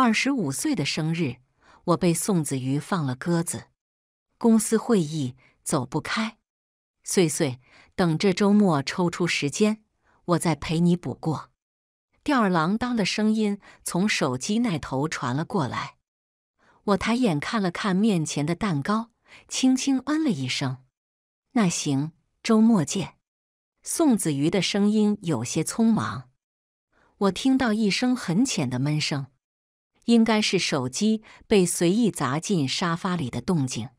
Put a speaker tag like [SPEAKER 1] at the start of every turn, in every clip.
[SPEAKER 1] 二十五岁的生日，我被宋子瑜放了鸽子。公司会议走不开，岁岁，等这周末抽出时间，我再陪你补过。吊儿郎当的声音从手机那头传了过来。我抬眼看了看面前的蛋糕，轻轻嗯了一声：“那行，周末见。”宋子瑜的声音有些匆忙。我听到一声很浅的闷声。应该是手机被随意砸进沙发里的动静。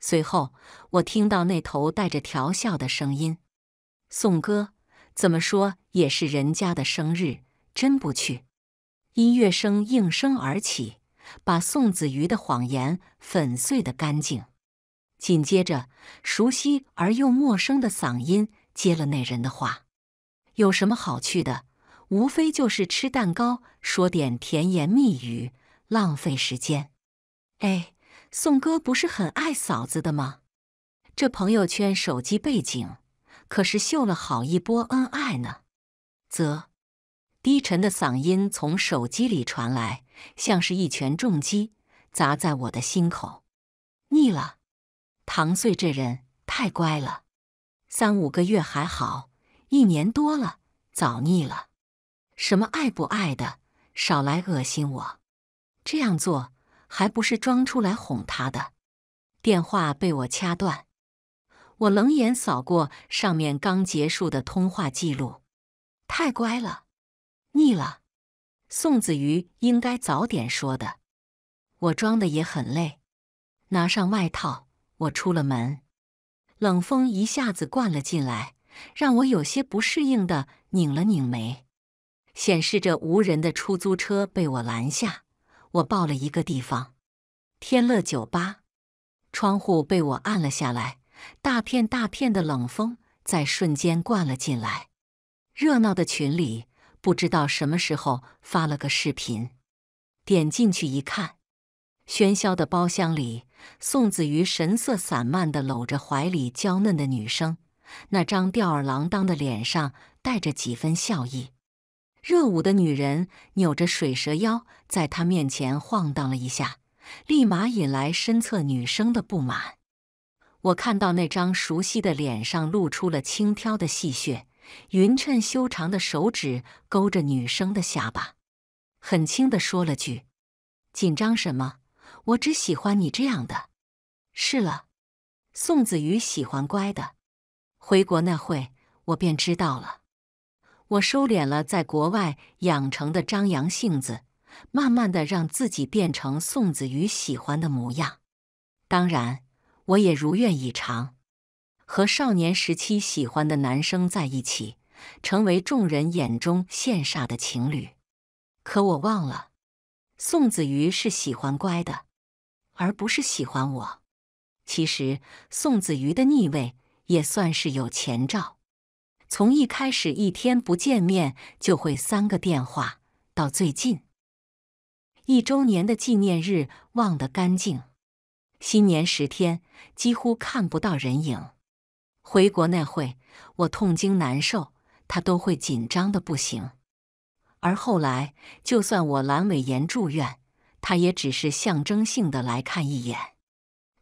[SPEAKER 1] 随后，我听到那头带着调笑的声音：“宋哥，怎么说也是人家的生日，真不去。”音乐声应声而起，把宋子瑜的谎言粉碎的干净。紧接着，熟悉而又陌生的嗓音接了那人的话：“有什么好去的？”无非就是吃蛋糕，说点甜言蜜语，浪费时间。哎，宋哥不是很爱嫂子的吗？这朋友圈手机背景可是秀了好一波恩爱呢。啧，低沉的嗓音从手机里传来，像是一拳重击砸在我的心口。腻了，唐岁这人太乖了，三五个月还好，一年多了，早腻了。什么爱不爱的，少来恶心我！这样做还不是装出来哄他的？电话被我掐断，我冷眼扫过上面刚结束的通话记录，太乖了，腻了。宋子瑜应该早点说的，我装的也很累。拿上外套，我出了门，冷风一下子灌了进来，让我有些不适应的拧了拧眉。显示着无人的出租车被我拦下，我报了一个地方，天乐酒吧。窗户被我按了下来，大片大片的冷风在瞬间灌了进来。热闹的群里不知道什么时候发了个视频，点进去一看，喧嚣的包厢里，宋子瑜神色散漫的搂着怀里娇嫩的女生，那张吊儿郎当的脸上带着几分笑意。热舞的女人扭着水蛇腰，在他面前晃荡了一下，立马引来身侧女生的不满。我看到那张熟悉的脸上露出了轻佻的戏谑，匀称修长的手指勾着女生的下巴，很轻的说了句：“紧张什么？我只喜欢你这样的。”是了，宋子瑜喜欢乖的。回国那会，我便知道了。我收敛了在国外养成的张扬性子，慢慢的让自己变成宋子瑜喜欢的模样。当然，我也如愿以偿，和少年时期喜欢的男生在一起，成为众人眼中羡煞的情侣。可我忘了，宋子瑜是喜欢乖的，而不是喜欢我。其实，宋子瑜的逆位也算是有前兆。从一开始，一天不见面就会三个电话，到最近一周年的纪念日忘得干净，新年十天几乎看不到人影。回国那会，我痛经难受，他都会紧张的不行；而后来，就算我阑尾炎住院，他也只是象征性的来看一眼。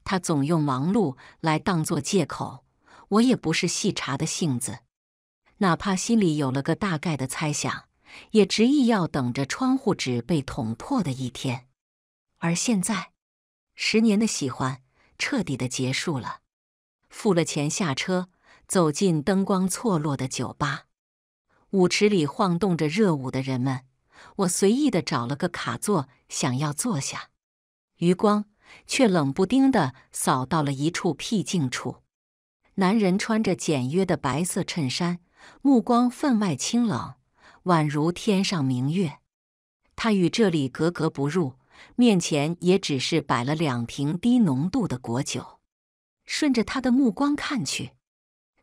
[SPEAKER 1] 他总用忙碌来当做借口，我也不是细查的性子。哪怕心里有了个大概的猜想，也执意要等着窗户纸被捅破的一天。而现在，十年的喜欢彻底的结束了。付了钱下车，走进灯光错落的酒吧，舞池里晃动着热舞的人们。我随意的找了个卡座，想要坐下，余光却冷不丁的扫到了一处僻静处。男人穿着简约的白色衬衫。目光分外清冷，宛如天上明月。他与这里格格不入，面前也只是摆了两瓶低浓度的果酒。顺着他的目光看去，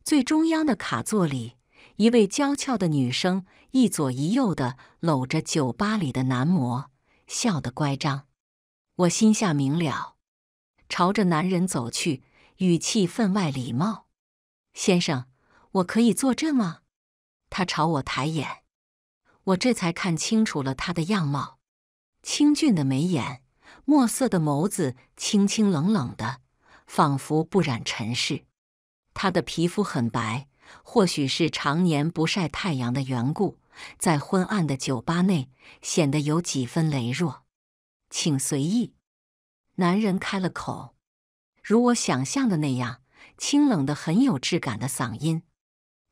[SPEAKER 1] 最中央的卡座里，一位娇俏的女生一左一右的搂着酒吧里的男模，笑得乖张。我心下明了，朝着男人走去，语气分外礼貌：“先生。”我可以坐镇吗？他朝我抬眼，我这才看清楚了他的样貌：清俊的眉眼，墨色的眸子，清清冷冷的，仿佛不染尘世。他的皮肤很白，或许是常年不晒太阳的缘故，在昏暗的酒吧内显得有几分羸弱。请随意，男人开了口，如我想象的那样，清冷的、很有质感的嗓音。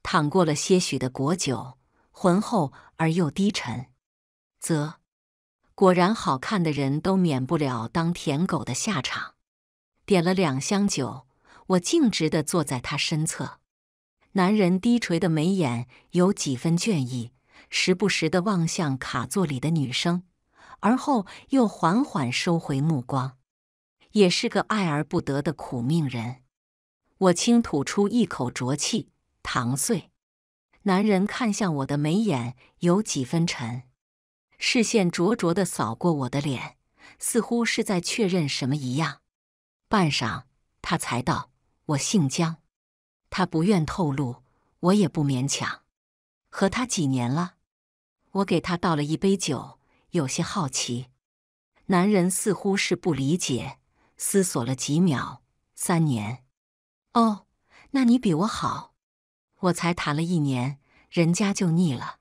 [SPEAKER 1] 淌过了些许的果酒，浑厚而又低沉。啧，果然好看的人都免不了当舔狗的下场。点了两箱酒，我径直地坐在他身侧。男人低垂的眉眼有几分倦意，时不时地望向卡座里的女生，而后又缓缓收回目光。也是个爱而不得的苦命人。我轻吐出一口浊气。唐穗，男人看向我的眉眼有几分沉，视线灼灼的扫过我的脸，似乎是在确认什么一样。半晌，他才道：“我姓江，他不愿透露，我也不勉强。和他几年了？”我给他倒了一杯酒，有些好奇。男人似乎是不理解，思索了几秒，三年。哦，那你比我好。我才谈了一年，人家就腻了。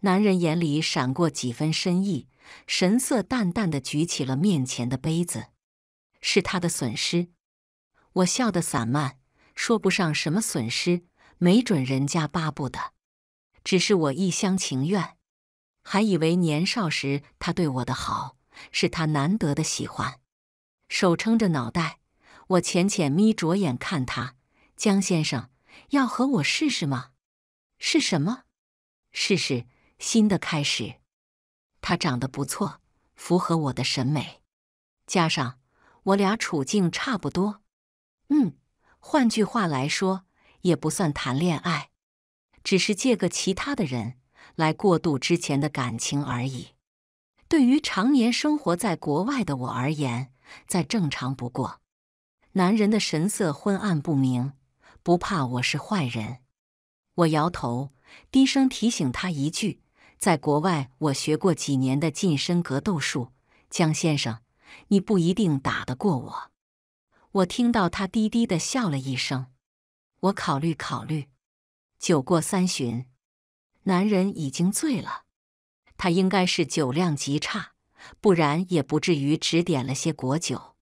[SPEAKER 1] 男人眼里闪过几分深意，神色淡淡的举起了面前的杯子，是他的损失。我笑得散漫，说不上什么损失，没准人家巴不得，只是我一厢情愿，还以为年少时他对我的好是他难得的喜欢。手撑着脑袋，我浅浅眯着眼看他，江先生。要和我试试吗？是什么？试试新的开始。他长得不错，符合我的审美，加上我俩处境差不多。嗯，换句话来说，也不算谈恋爱，只是借个其他的人来过渡之前的感情而已。对于常年生活在国外的我而言，再正常不过。男人的神色昏暗不明。不怕我是坏人，我摇头，低声提醒他一句：“在国外，我学过几年的近身格斗术，江先生，你不一定打得过我。”我听到他低低的笑了一声。我考虑考虑。酒过三巡，男人已经醉了，他应该是酒量极差，不然也不至于只点了些果酒。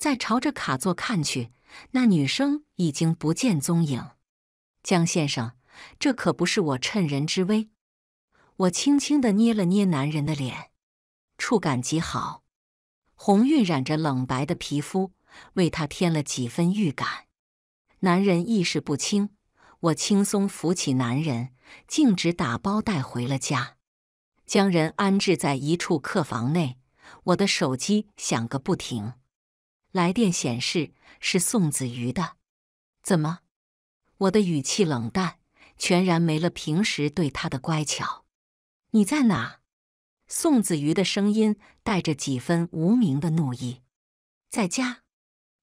[SPEAKER 1] 再朝着卡座看去，那女生已经不见踪影。江先生，这可不是我趁人之危。我轻轻的捏了捏男人的脸，触感极好，红晕染着冷白的皮肤，为他添了几分预感。男人意识不清，我轻松扶起男人，径直打包带回了家，将人安置在一处客房内。我的手机响个不停。来电显示是宋子瑜的，怎么？我的语气冷淡，全然没了平时对他的乖巧。你在哪？宋子瑜的声音带着几分无名的怒意。在家，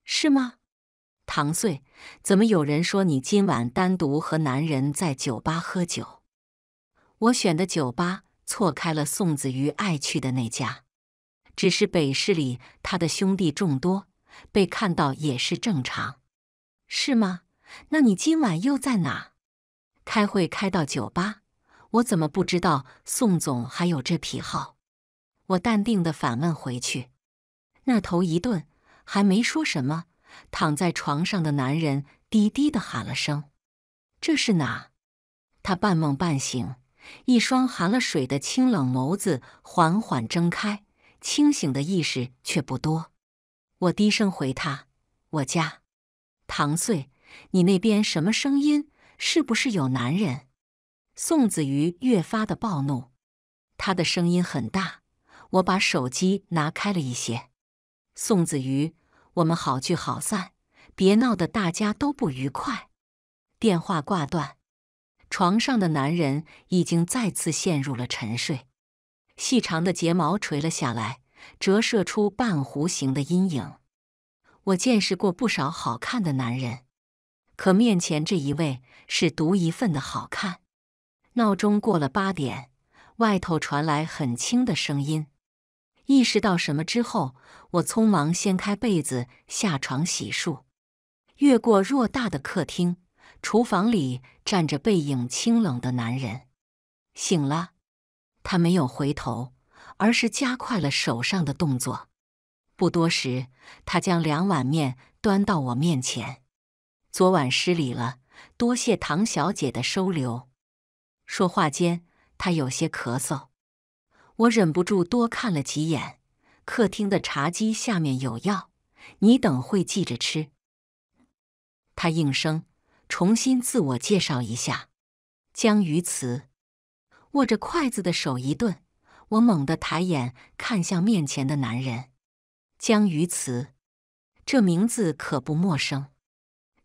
[SPEAKER 1] 是吗？唐岁，怎么有人说你今晚单独和男人在酒吧喝酒？我选的酒吧错开了宋子瑜爱去的那家，只是北市里他的兄弟众多。被看到也是正常，是吗？那你今晚又在哪？开会开到酒吧，我怎么不知道宋总还有这癖好？我淡定地反问回去。那头一顿，还没说什么，躺在床上的男人低低地喊了声：“这是哪？”他半梦半醒，一双含了水的清冷眸子缓缓睁开，清醒的意识却不多。我低声回他：“我家唐穗，你那边什么声音？是不是有男人？”宋子瑜越发的暴怒，他的声音很大。我把手机拿开了一些。宋子瑜，我们好聚好散，别闹得大家都不愉快。电话挂断，床上的男人已经再次陷入了沉睡，细长的睫毛垂了下来。折射出半弧形的阴影。我见识过不少好看的男人，可面前这一位是独一份的好看。闹钟过了八点，外头传来很轻的声音。意识到什么之后，我匆忙掀开被子下床洗漱，越过偌大的客厅，厨房里站着背影清冷的男人。醒了，他没有回头。而是加快了手上的动作。不多时，他将两碗面端到我面前。昨晚失礼了，多谢唐小姐的收留。说话间，他有些咳嗽，我忍不住多看了几眼。客厅的茶几下面有药，你等会记着吃。他应声，重新自我介绍一下：江于慈。握着筷子的手一顿。我猛地抬眼看向面前的男人，江于慈，这名字可不陌生。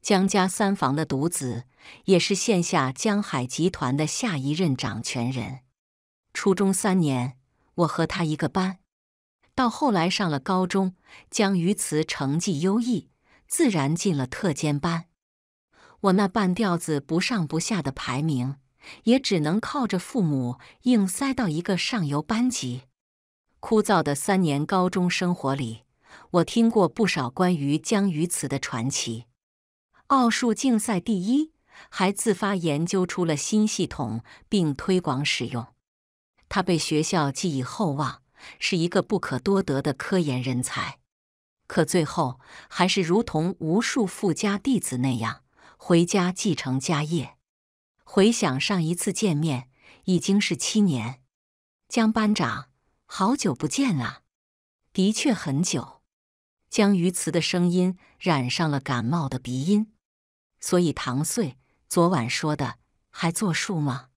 [SPEAKER 1] 江家三房的独子，也是现下江海集团的下一任掌权人。初中三年，我和他一个班，到后来上了高中，江鱼慈成绩优异，自然进了特尖班。我那半吊子不上不下的排名。也只能靠着父母硬塞到一个上游班级。枯燥的三年高中生活里，我听过不少关于江鱼慈的传奇：奥数竞赛第一，还自发研究出了新系统并推广使用。他被学校寄以厚望，是一个不可多得的科研人才。可最后，还是如同无数富家弟子那样，回家继承家业。回想上一次见面已经是七年，江班长，好久不见啊！的确很久。江鱼慈的声音染上了感冒的鼻音，所以唐穗昨晚说的还作数吗？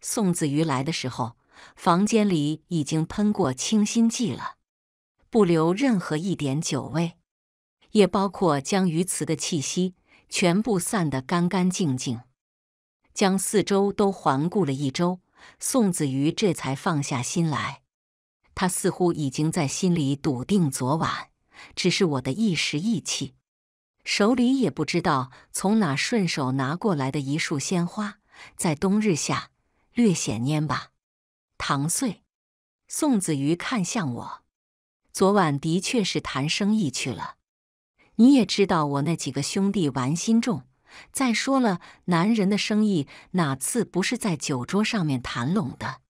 [SPEAKER 1] 宋子瑜来的时候，房间里已经喷过清新剂了，不留任何一点酒味，也包括江鱼慈的气息，全部散得干干净净。将四周都环顾了一周，宋子瑜这才放下心来。他似乎已经在心里笃定，昨晚只是我的一时意气。手里也不知道从哪顺手拿过来的一束鲜花，在冬日下略显蔫吧。唐岁，宋子瑜看向我，昨晚的确是谈生意去了。你也知道，我那几个兄弟玩心重。再说了，男人的生意哪次不是在酒桌上面谈拢的？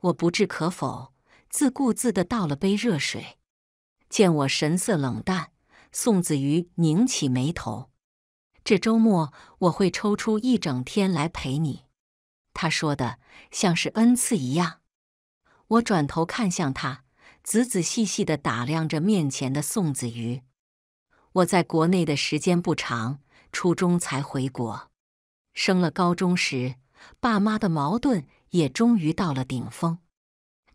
[SPEAKER 1] 我不置可否，自顾自地倒了杯热水。见我神色冷淡，宋子瑜拧起眉头。这周末我会抽出一整天来陪你。他说的像是恩赐一样。我转头看向他，仔仔细细地打量着面前的宋子瑜。我在国内的时间不长。初中才回国，升了高中时，爸妈的矛盾也终于到了顶峰。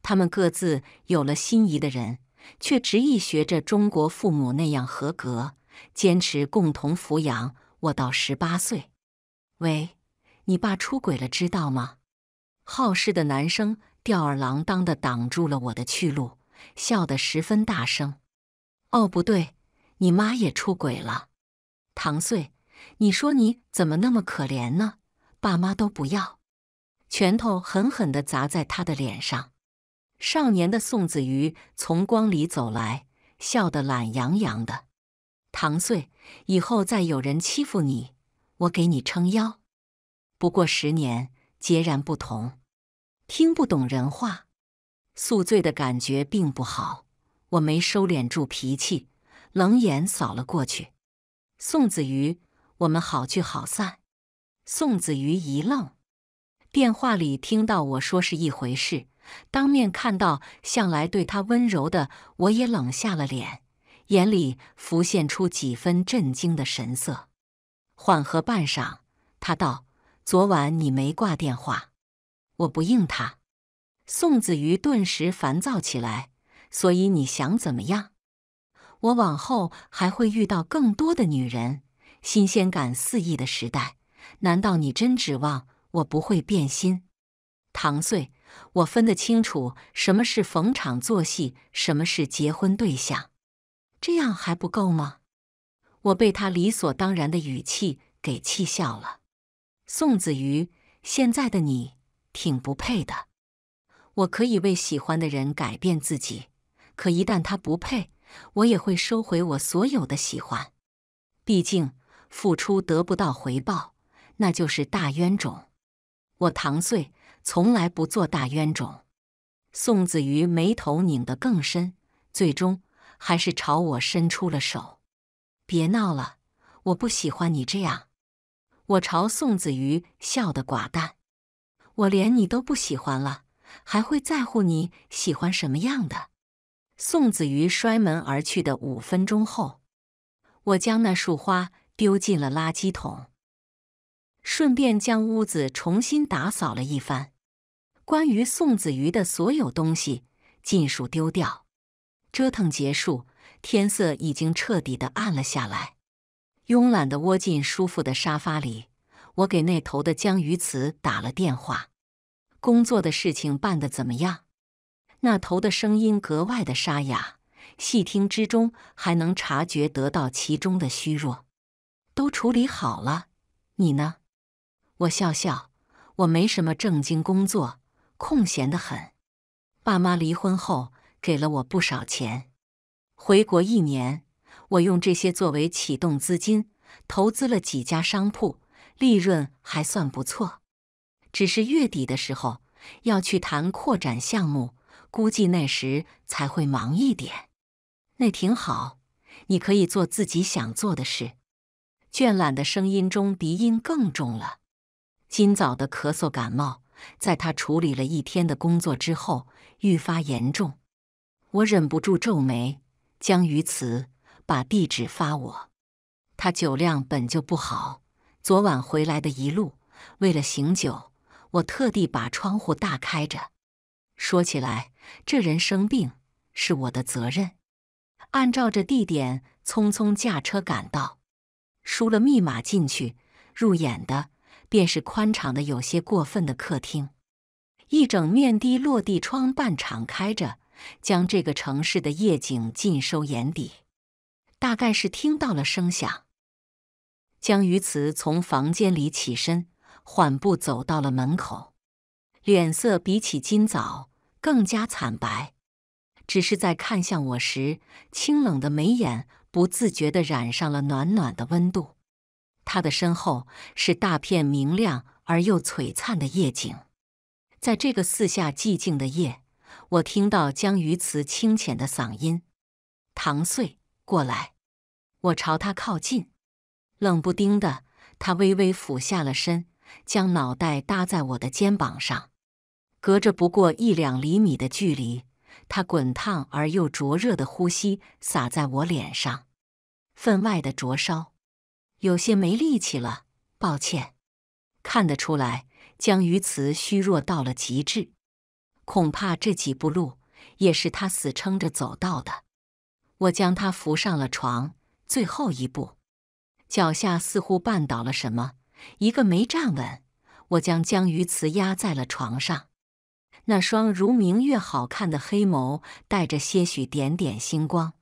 [SPEAKER 1] 他们各自有了心仪的人，却执意学着中国父母那样合格，坚持共同抚养我到十八岁。喂，你爸出轨了，知道吗？好事的男生吊儿郎当地挡住了我的去路，笑得十分大声。哦，不对，你妈也出轨了，唐穗。你说你怎么那么可怜呢？爸妈都不要，拳头狠狠地砸在他的脸上。少年的宋子瑜从光里走来，笑得懒洋洋的。唐岁，以后再有人欺负你，我给你撑腰。不过十年，截然不同。听不懂人话，宿醉的感觉并不好。我没收敛住脾气，冷眼扫了过去。宋子瑜。我们好聚好散。宋子瑜一愣，电话里听到我说是一回事，当面看到向来对他温柔的我也冷下了脸，眼里浮现出几分震惊的神色。缓和半晌，他道：“昨晚你没挂电话。”我不应他。宋子瑜顿时烦躁起来。所以你想怎么样？我往后还会遇到更多的女人。新鲜感肆意的时代，难道你真指望我不会变心？唐岁，我分得清楚什么是逢场作戏，什么是结婚对象，这样还不够吗？我被他理所当然的语气给气笑了。宋子瑜，现在的你挺不配的。我可以为喜欢的人改变自己，可一旦他不配，我也会收回我所有的喜欢。毕竟。付出得不到回报，那就是大冤种。我唐岁从来不做大冤种。宋子瑜眉头拧得更深，最终还是朝我伸出了手。别闹了，我不喜欢你这样。我朝宋子瑜笑得寡淡。我连你都不喜欢了，还会在乎你喜欢什么样的？宋子瑜摔门而去的五分钟后，我将那束花。丢进了垃圾桶，顺便将屋子重新打扫了一番。关于宋子瑜的所有东西，尽数丢掉。折腾结束，天色已经彻底的暗了下来。慵懒的窝进舒服的沙发里，我给那头的江鱼慈打了电话。工作的事情办的怎么样？那头的声音格外的沙哑，细听之中还能察觉得到其中的虚弱。都处理好了，你呢？我笑笑，我没什么正经工作，空闲的很。爸妈离婚后给了我不少钱，回国一年，我用这些作为启动资金，投资了几家商铺，利润还算不错。只是月底的时候要去谈扩展项目，估计那时才会忙一点。那挺好，你可以做自己想做的事。倦懒的声音中，鼻音更重了。今早的咳嗽感冒，在他处理了一天的工作之后，愈发严重。我忍不住皱眉，江鱼慈，把地址发我。他酒量本就不好，昨晚回来的一路，为了醒酒，我特地把窗户大开着。说起来，这人生病是我的责任。按照这地点，匆匆驾车赶到。输了密码进去，入眼的便是宽敞的、有些过分的客厅，一整面的落地窗半敞开着，将这个城市的夜景尽收眼底。大概是听到了声响，江鱼慈从房间里起身，缓步走到了门口，脸色比起今早更加惨白，只是在看向我时，清冷的眉眼。不自觉的染上了暖暖的温度。他的身后是大片明亮而又璀璨的夜景。在这个四下寂静的夜，我听到江鱼慈清浅的嗓音：“唐穗，过来。”我朝他靠近，冷不丁的，他微微俯下了身，将脑袋搭在我的肩膀上，隔着不过一两厘米的距离。他滚烫而又灼热的呼吸洒在我脸上，分外的灼烧，有些没力气了，抱歉。看得出来，江鱼慈虚弱到了极致，恐怕这几步路也是他死撑着走到的。我将他扶上了床，最后一步，脚下似乎绊倒了什么，一个没站稳，我将江鱼慈压在了床上。那双如明月好看的黑眸，带着些许点点星光。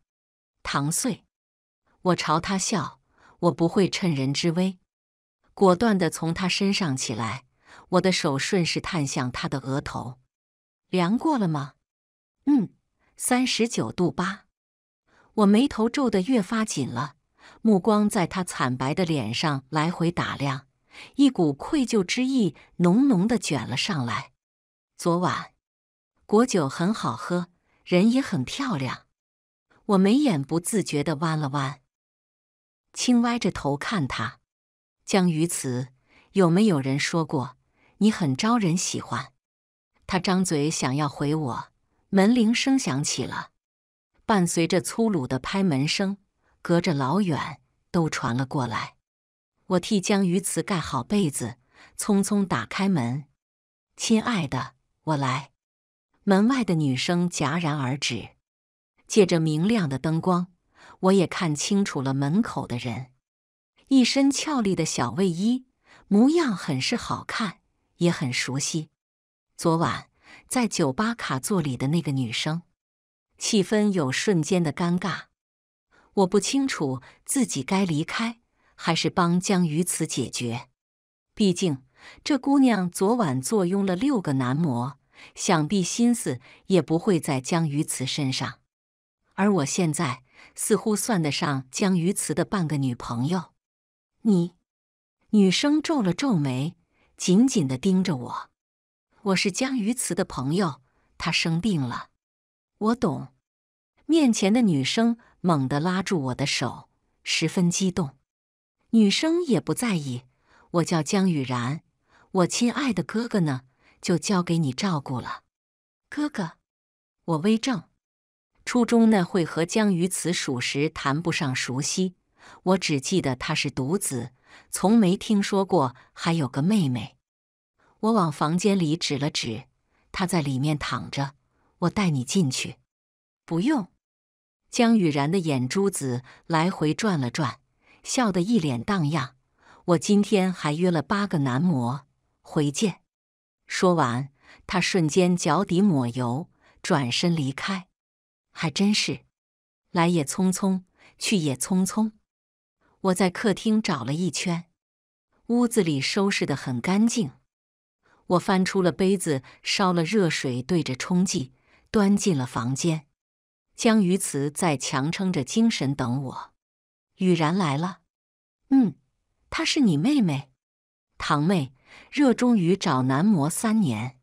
[SPEAKER 1] 唐穗，我朝他笑，我不会趁人之危。果断地从他身上起来，我的手顺势探向他的额头，凉过了吗？嗯，三十九度八。我眉头皱得越发紧了，目光在他惨白的脸上来回打量，一股愧疚之意浓浓的卷了上来。昨晚果酒很好喝，人也很漂亮。我眉眼不自觉的弯了弯，轻歪着头看他。江鱼慈，有没有人说过你很招人喜欢？他张嘴想要回我，门铃声响起了，伴随着粗鲁的拍门声，隔着老远都传了过来。我替江鱼慈盖好被子，匆匆打开门。亲爱的。我来，门外的女声戛然而止。借着明亮的灯光，我也看清楚了门口的人，一身俏丽的小卫衣，模样很是好看，也很熟悉。昨晚在酒吧卡座里的那个女生。气氛有瞬间的尴尬，我不清楚自己该离开，还是帮江于此解决。毕竟。这姑娘昨晚坐拥了六个男模，想必心思也不会在江鱼慈身上。而我现在似乎算得上江鱼慈的半个女朋友。你？女生皱了皱眉，紧紧地盯着我。我是江鱼慈的朋友，他生病了。我懂。面前的女生猛地拉住我的手，十分激动。女生也不在意。我叫江雨然。我亲爱的哥哥呢？就交给你照顾了。哥哥，我微怔。初中那会和江鱼慈属实谈不上熟悉，我只记得他是独子，从没听说过还有个妹妹。我往房间里指了指，他在里面躺着。我带你进去。不用。江雨然的眼珠子来回转了转，笑得一脸荡漾。我今天还约了八个男模。回见。说完，他瞬间脚底抹油，转身离开。还真是，来也匆匆，去也匆匆。我在客厅找了一圈，屋子里收拾的很干净。我翻出了杯子，烧了热水，对着冲剂，端进了房间。江鱼慈在强撑着精神等我。雨然来了。嗯，她是你妹妹，堂妹。热衷于找男模三年，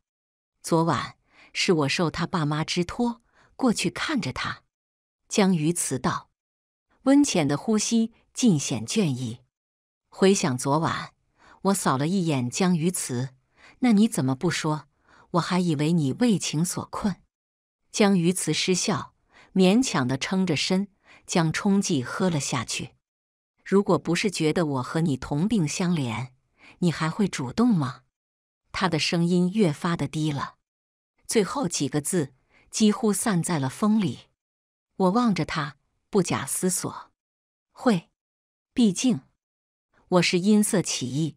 [SPEAKER 1] 昨晚是我受他爸妈之托过去看着他。江鱼慈道，温浅的呼吸尽显倦意。回想昨晚，我扫了一眼江鱼慈，那你怎么不说？我还以为你为情所困。江鱼慈失笑，勉强的撑着身，将冲剂喝了下去。如果不是觉得我和你同病相怜。你还会主动吗？他的声音越发的低了，最后几个字几乎散在了风里。我望着他，不假思索：“会，毕竟我是因色起意。”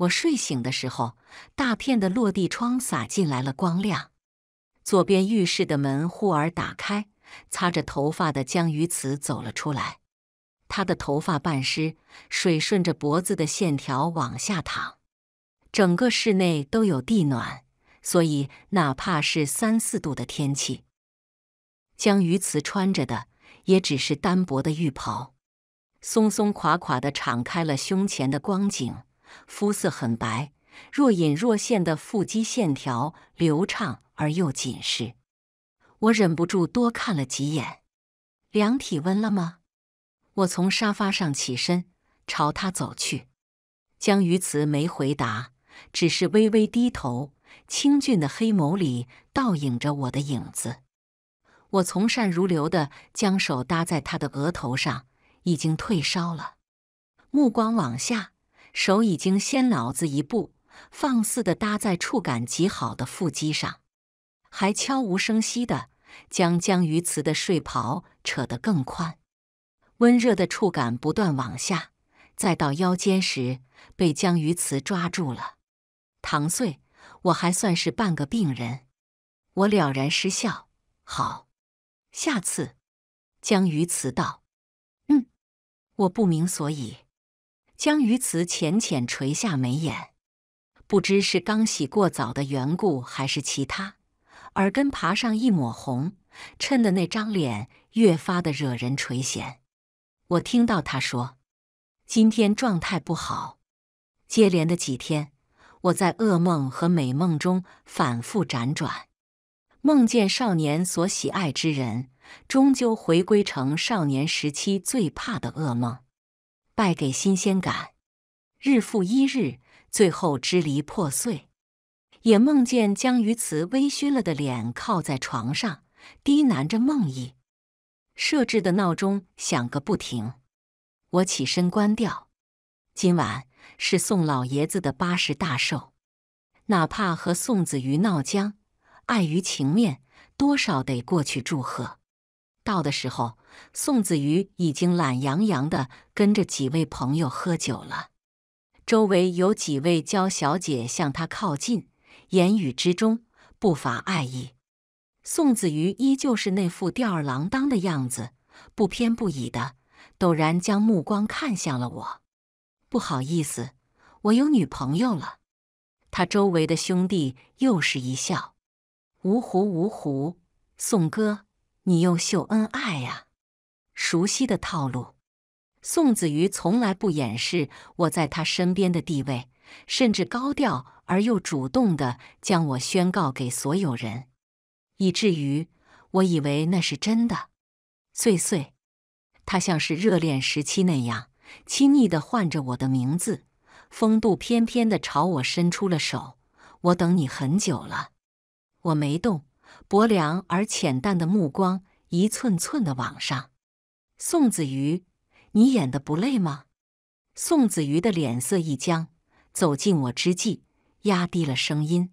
[SPEAKER 1] 我睡醒的时候，大片的落地窗洒进来了光亮。左边浴室的门忽而打开，擦着头发的江鱼子走了出来。他的头发半湿，水顺着脖子的线条往下淌。整个室内都有地暖，所以哪怕是三四度的天气，江鱼慈穿着的也只是单薄的浴袍，松松垮垮的敞开了胸前的光景。肤色很白，若隐若现的腹肌线条流畅而又紧实，我忍不住多看了几眼。量体温了吗？我从沙发上起身，朝他走去。江鱼慈没回答，只是微微低头，清俊的黑眸里倒影着我的影子。我从善如流的将手搭在他的额头上，已经退烧了。目光往下，手已经先脑子一步，放肆的搭在触感极好的腹肌上，还悄无声息的将江鱼慈的睡袍扯得更宽。温热的触感不断往下，再到腰间时被江鱼慈抓住了。唐穗，我还算是半个病人，我了然失笑。好，下次。江鱼慈道：“嗯。”我不明所以。江鱼慈浅浅垂下眉眼，不知是刚洗过澡的缘故，还是其他，耳根爬上一抹红，衬得那张脸越发的惹人垂涎。我听到他说：“今天状态不好。”接连的几天，我在噩梦和美梦中反复辗转，梦见少年所喜爱之人，终究回归成少年时期最怕的噩梦，败给新鲜感，日复一日，最后支离破碎。也梦见将鱼慈微醺了的脸靠在床上，低喃着梦呓。设置的闹钟响个不停，我起身关掉。今晚是宋老爷子的八十大寿，哪怕和宋子瑜闹僵，碍于情面，多少得过去祝贺。到的时候，宋子瑜已经懒洋洋的跟着几位朋友喝酒了，周围有几位娇小姐向他靠近，言语之中不乏爱意。宋子瑜依旧是那副吊儿郎当的样子，不偏不倚的，陡然将目光看向了我。不好意思，我有女朋友了。他周围的兄弟又是一笑：“芜湖芜湖，宋哥，你又秀恩爱呀！”熟悉的套路。宋子瑜从来不掩饰我在他身边的地位，甚至高调而又主动的将我宣告给所有人。以至于我以为那是真的。岁岁，他像是热恋时期那样亲昵的唤着我的名字，风度翩翩的朝我伸出了手。我等你很久了。我没动，薄凉而浅淡的目光一寸寸的往上。宋子瑜，你演的不累吗？宋子瑜的脸色一僵，走近我之际，压低了声音：“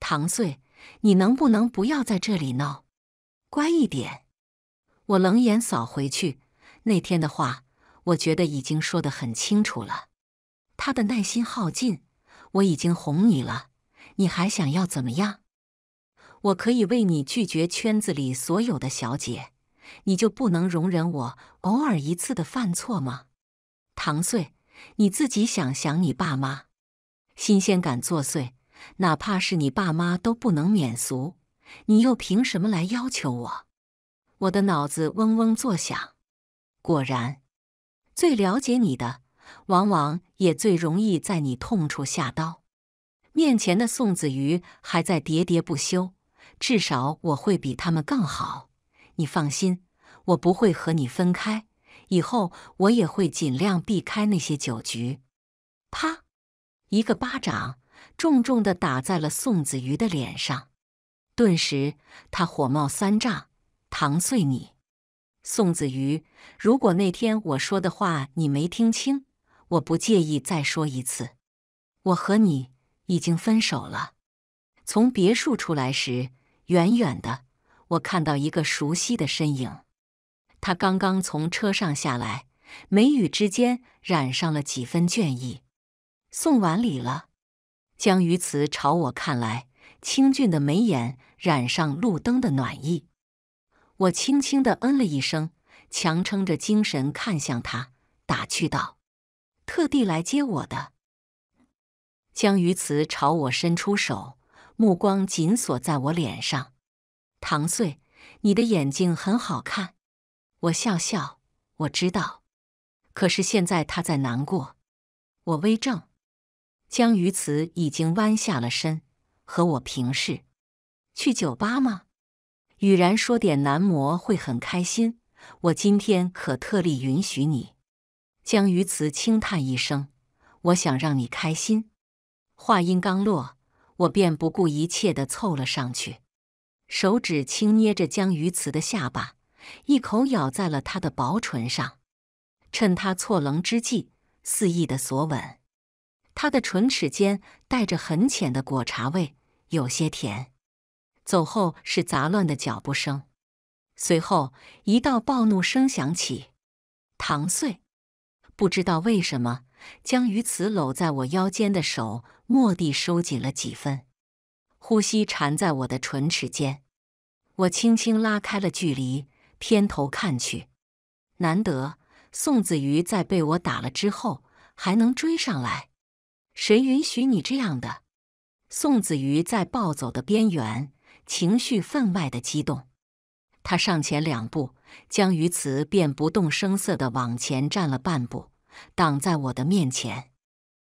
[SPEAKER 1] 唐岁。”你能不能不要在这里闹？乖一点！我冷眼扫回去。那天的话，我觉得已经说得很清楚了。他的耐心耗尽，我已经哄你了，你还想要怎么样？我可以为你拒绝圈子里所有的小姐，你就不能容忍我偶尔一次的犯错吗？唐穗，你自己想想，你爸妈，新鲜感作祟。哪怕是你爸妈都不能免俗，你又凭什么来要求我？我的脑子嗡嗡作响。果然，最了解你的，往往也最容易在你痛处下刀。面前的宋子瑜还在喋喋不休。至少我会比他们更好。你放心，我不会和你分开。以后我也会尽量避开那些酒局。啪，一个巴掌。重重的打在了宋子瑜的脸上，顿时他火冒三丈：“唐碎你，宋子瑜！如果那天我说的话你没听清，我不介意再说一次。我和你已经分手了。”从别墅出来时，远远的我看到一个熟悉的身影，他刚刚从车上下来，眉宇之间染上了几分倦意。送完礼了。江鱼慈朝我看来，清俊的眉眼染上路灯的暖意。我轻轻的嗯了一声，强撑着精神看向他，打趣道：“特地来接我的。”江鱼慈朝我伸出手，目光紧锁在我脸上。“唐岁，你的眼睛很好看。”我笑笑，我知道。可是现在他在难过，我微怔。江鱼慈已经弯下了身，和我平视。去酒吧吗？雨然说：“点男模会很开心。”我今天可特例允许你。江鱼慈轻叹一声：“我想让你开心。”话音刚落，我便不顾一切的凑了上去，手指轻捏着江鱼慈的下巴，一口咬在了他的薄唇上，趁他错愣之际，肆意的索吻。他的唇齿间带着很浅的果茶味，有些甜。走后是杂乱的脚步声，随后一道暴怒声响起。唐穗！”不知道为什么，将鱼瓷搂在我腰间的手蓦地收紧了几分，呼吸缠在我的唇齿间。我轻轻拉开了距离，偏头看去，难得宋子瑜在被我打了之后还能追上来。谁允许你这样的？宋子瑜在暴走的边缘，情绪分外的激动。他上前两步，江鱼慈便不动声色的往前站了半步，挡在我的面前。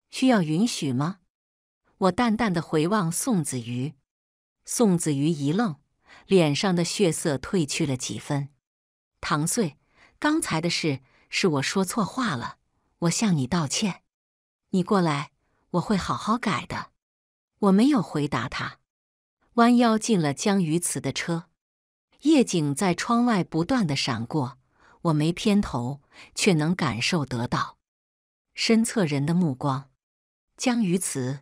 [SPEAKER 1] 需要允许吗？我淡淡的回望宋子瑜。宋子瑜一愣，脸上的血色褪去了几分。唐穗，刚才的事是我说错话了，我向你道歉。你过来。我会好好改的。我没有回答他，弯腰进了江鱼慈的车。夜景在窗外不断的闪过，我没偏头，却能感受得到身侧人的目光。江鱼慈，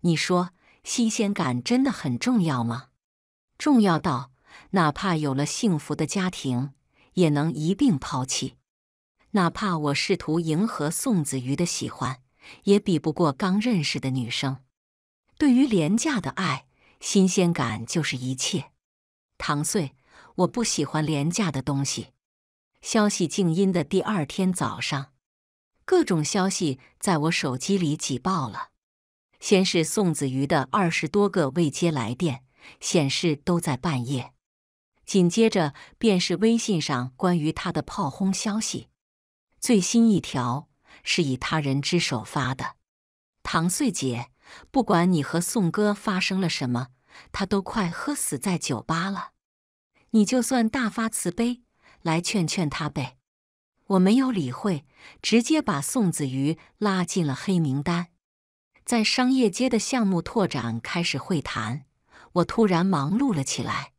[SPEAKER 1] 你说新鲜感真的很重要吗？重要到哪怕有了幸福的家庭，也能一并抛弃？哪怕我试图迎合宋子瑜的喜欢？也比不过刚认识的女生。对于廉价的爱，新鲜感就是一切。唐穗，我不喜欢廉价的东西。消息静音的第二天早上，各种消息在我手机里挤爆了。先是宋子瑜的二十多个未接来电，显示都在半夜。紧接着便是微信上关于他的炮轰消息，最新一条。是以他人之手发的，唐穗姐，不管你和宋哥发生了什么，他都快喝死在酒吧了。你就算大发慈悲来劝劝他呗。我没有理会，直接把宋子瑜拉进了黑名单。在商业街的项目拓展开始会谈，我突然忙碌了起来，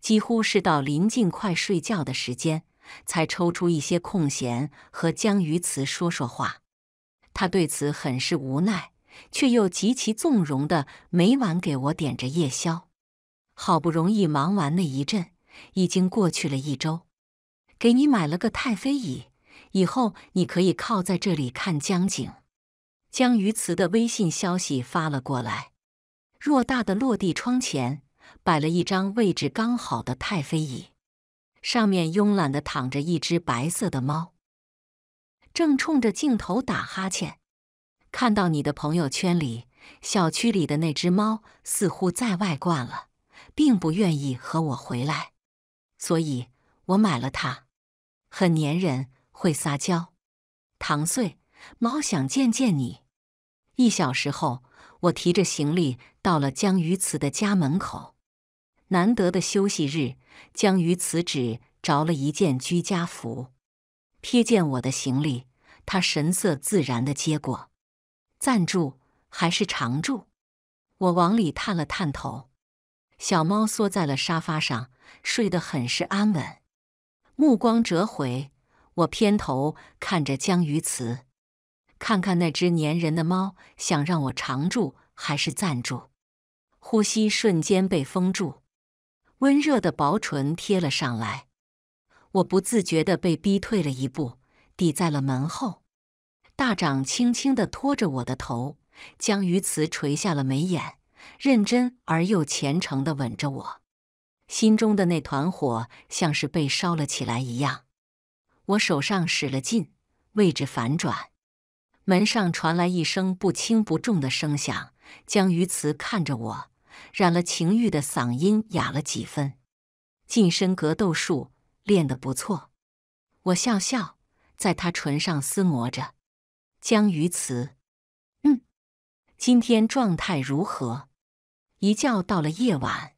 [SPEAKER 1] 几乎是到临近快睡觉的时间。才抽出一些空闲和江鱼慈说说话，他对此很是无奈，却又极其纵容的每晚给我点着夜宵。好不容易忙完了一阵，已经过去了一周，给你买了个太妃椅，以后你可以靠在这里看江景。江鱼慈的微信消息发了过来。偌大的落地窗前摆了一张位置刚好的太妃椅。上面慵懒的躺着一只白色的猫，正冲着镜头打哈欠。看到你的朋友圈里，小区里的那只猫似乎在外惯了，并不愿意和我回来，所以我买了它，很粘人，会撒娇。糖穗，猫想见见你。一小时后，我提着行李到了江鱼慈的家门口。难得的休息日。江鱼此指着了一件居家服，瞥见我的行李，他神色自然的接过。暂住还是常住？我往里探了探头，小猫缩在了沙发上，睡得很是安稳。目光折回，我偏头看着江鱼慈，看看那只粘人的猫，想让我常住还是暂住？呼吸瞬间被封住。温热的薄唇贴了上来，我不自觉的被逼退了一步，抵在了门后。大掌轻轻的托着我的头，江鱼慈垂下了眉眼，认真而又虔诚的吻着我。心中的那团火像是被烧了起来一样，我手上使了劲，位置反转，门上传来一声不轻不重的声响。江鱼慈看着我。染了情欲的嗓音哑了几分，近身格斗术练得不错。我笑笑，在他唇上撕磨着。江鱼慈，嗯，今天状态如何？一觉到了夜晚，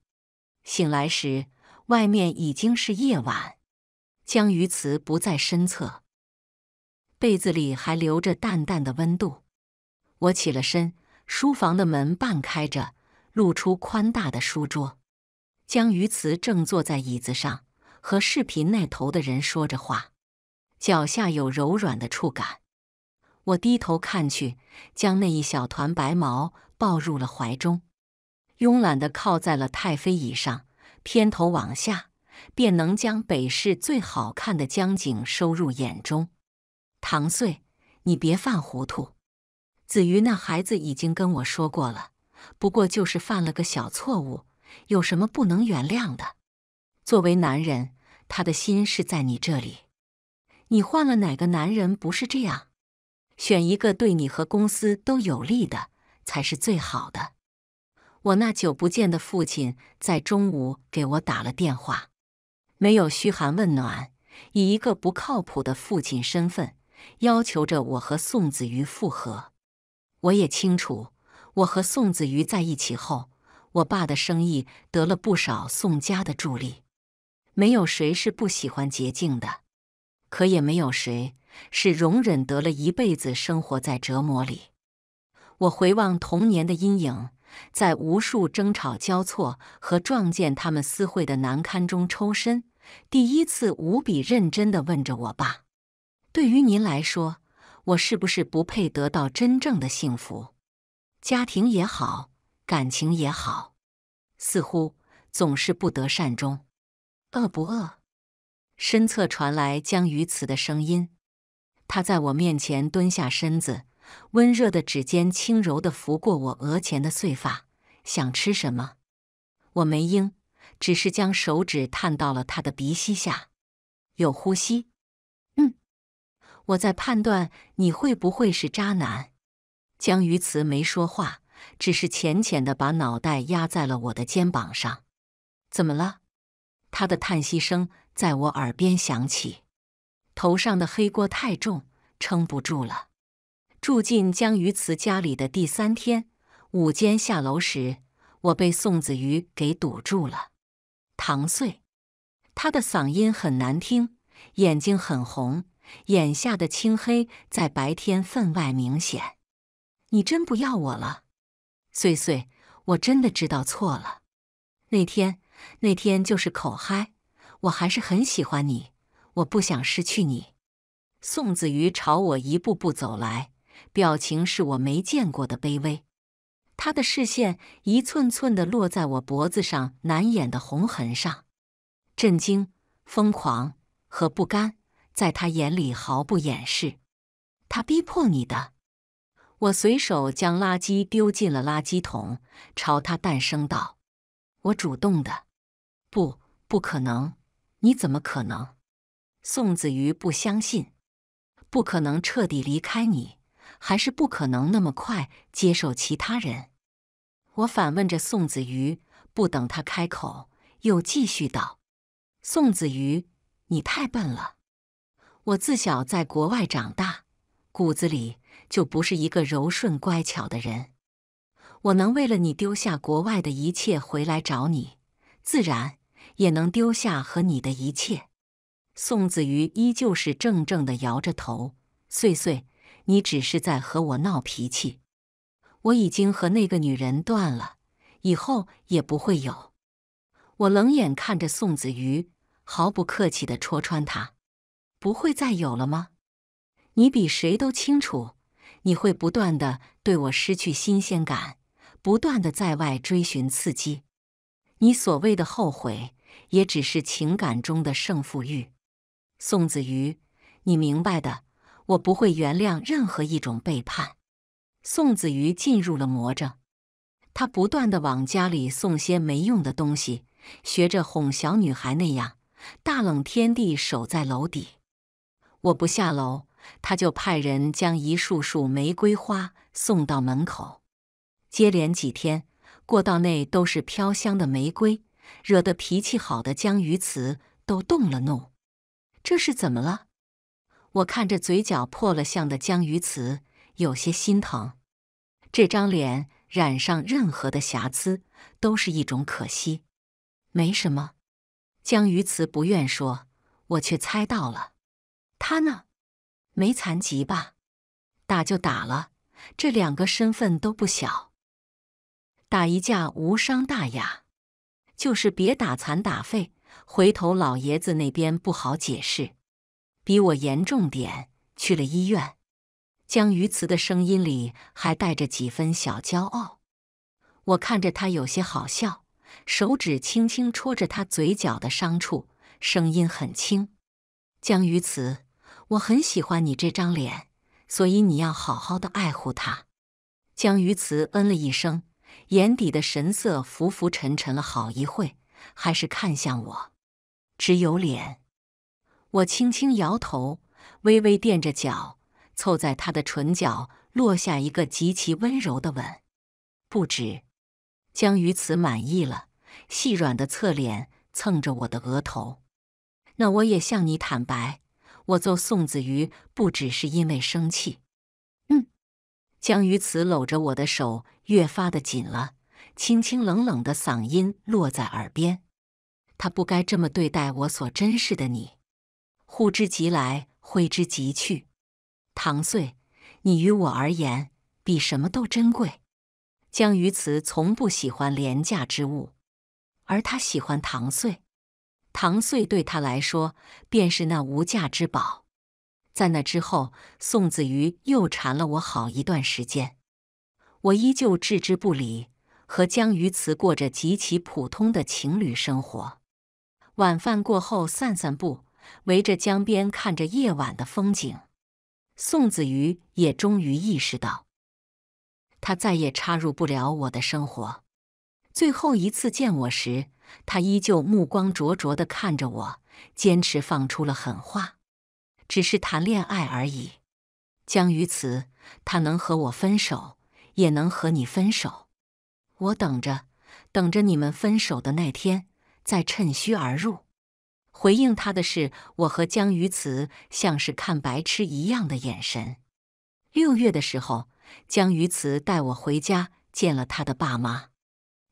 [SPEAKER 1] 醒来时外面已经是夜晚。江鱼慈不在身侧，被子里还留着淡淡的温度。我起了身，书房的门半开着。露出宽大的书桌，江鱼慈正坐在椅子上，和视频那头的人说着话。脚下有柔软的触感，我低头看去，将那一小团白毛抱入了怀中，慵懒地靠在了太妃椅上，偏头往下，便能将北市最好看的江景收入眼中。唐岁，你别犯糊涂，子瑜那孩子已经跟我说过了。不过就是犯了个小错误，有什么不能原谅的？作为男人，他的心是在你这里。你换了哪个男人不是这样？选一个对你和公司都有利的才是最好的。我那久不见的父亲在中午给我打了电话，没有嘘寒问暖，以一个不靠谱的父亲身份要求着我和宋子瑜复合。我也清楚。我和宋子瑜在一起后，我爸的生意得了不少宋家的助力。没有谁是不喜欢捷径的，可也没有谁是容忍得了一辈子生活在折磨里。我回望童年的阴影，在无数争吵交错和撞见他们私会的难堪中抽身，第一次无比认真地问着我爸：“对于您来说，我是不是不配得到真正的幸福？”家庭也好，感情也好，似乎总是不得善终。饿不饿？身侧传来江鱼慈的声音。他在我面前蹲下身子，温热的指尖轻柔地拂过我额前的碎发。想吃什么？我没应，只是将手指探到了他的鼻息下。有呼吸。嗯。我在判断你会不会是渣男。江鱼慈没说话，只是浅浅的把脑袋压在了我的肩膀上。怎么了？他的叹息声在我耳边响起。头上的黑锅太重，撑不住了。住进江鱼慈家里的第三天，午间下楼时，我被宋子瑜给堵住了。唐岁，他的嗓音很难听，眼睛很红，眼下的青黑在白天分外明显。你真不要我了，岁岁，我真的知道错了。那天，那天就是口嗨，我还是很喜欢你，我不想失去你。宋子瑜朝我一步步走来，表情是我没见过的卑微。他的视线一寸寸的落在我脖子上难掩的红痕上，震惊、疯狂和不甘，在他眼里毫不掩饰。他逼迫你的。我随手将垃圾丢进了垃圾桶，朝他诞声道：“我主动的，不，不可能！你怎么可能？”宋子瑜不相信：“不可能彻底离开你，还是不可能那么快接受其他人？”我反问着宋子瑜，不等他开口，又继续道：“宋子瑜，你太笨了！我自小在国外长大，骨子里……”就不是一个柔顺乖巧的人。我能为了你丢下国外的一切回来找你，自然也能丢下和你的一切。宋子瑜依旧是怔怔的摇着头：“岁岁，你只是在和我闹脾气。我已经和那个女人断了，以后也不会有。”我冷眼看着宋子瑜，毫不客气的戳穿他：“不会再有了吗？你比谁都清楚。”你会不断的对我失去新鲜感，不断的在外追寻刺激。你所谓的后悔，也只是情感中的胜负欲。宋子瑜，你明白的，我不会原谅任何一种背叛。宋子瑜进入了魔怔，他不断的往家里送些没用的东西，学着哄小女孩那样，大冷天地守在楼底。我不下楼。他就派人将一束束玫瑰花送到门口。接连几天，过道内都是飘香的玫瑰，惹得脾气好的江鱼慈都动了怒。这是怎么了？我看着嘴角破了相的江鱼慈，有些心疼。这张脸染上任何的瑕疵，都是一种可惜。没什么，江鱼慈不愿说，我却猜到了。他呢？没残疾吧？打就打了，这两个身份都不小，打一架无伤大雅，就是别打残打废，回头老爷子那边不好解释。比我严重点，去了医院。江鱼慈的声音里还带着几分小骄傲，我看着他有些好笑，手指轻轻戳着他嘴角的伤处，声音很轻。江鱼慈。我很喜欢你这张脸，所以你要好好的爱护它。江鱼慈嗯了一声，眼底的神色浮浮沉沉了好一会，还是看向我。只有脸，我轻轻摇头，微微垫着脚，凑在他的唇角落下一个极其温柔的吻。不止，江鱼慈满意了，细软的侧脸蹭着我的额头。那我也向你坦白。我揍宋子瑜不只是因为生气。嗯，江于慈搂着我的手越发的紧了，清清冷冷的嗓音落在耳边。他不该这么对待我所珍视的你。呼之即来，挥之即去。唐穗，你于我而言比什么都珍贵。江于慈从不喜欢廉价之物，而他喜欢唐穗。糖穗对他来说便是那无价之宝。在那之后，宋子瑜又缠了我好一段时间，我依旧置之不理，和江鱼慈过着极其普通的情侣生活。晚饭过后散散步，围着江边看着夜晚的风景。宋子瑜也终于意识到，他再也插入不了我的生活。最后一次见我时。他依旧目光灼灼地看着我，坚持放出了狠话：“只是谈恋爱而已。”江于慈，他能和我分手，也能和你分手。我等着，等着你们分手的那天，再趁虚而入。回应他的是我和江于慈像是看白痴一样的眼神。六月的时候，江于慈带我回家见了他的爸妈。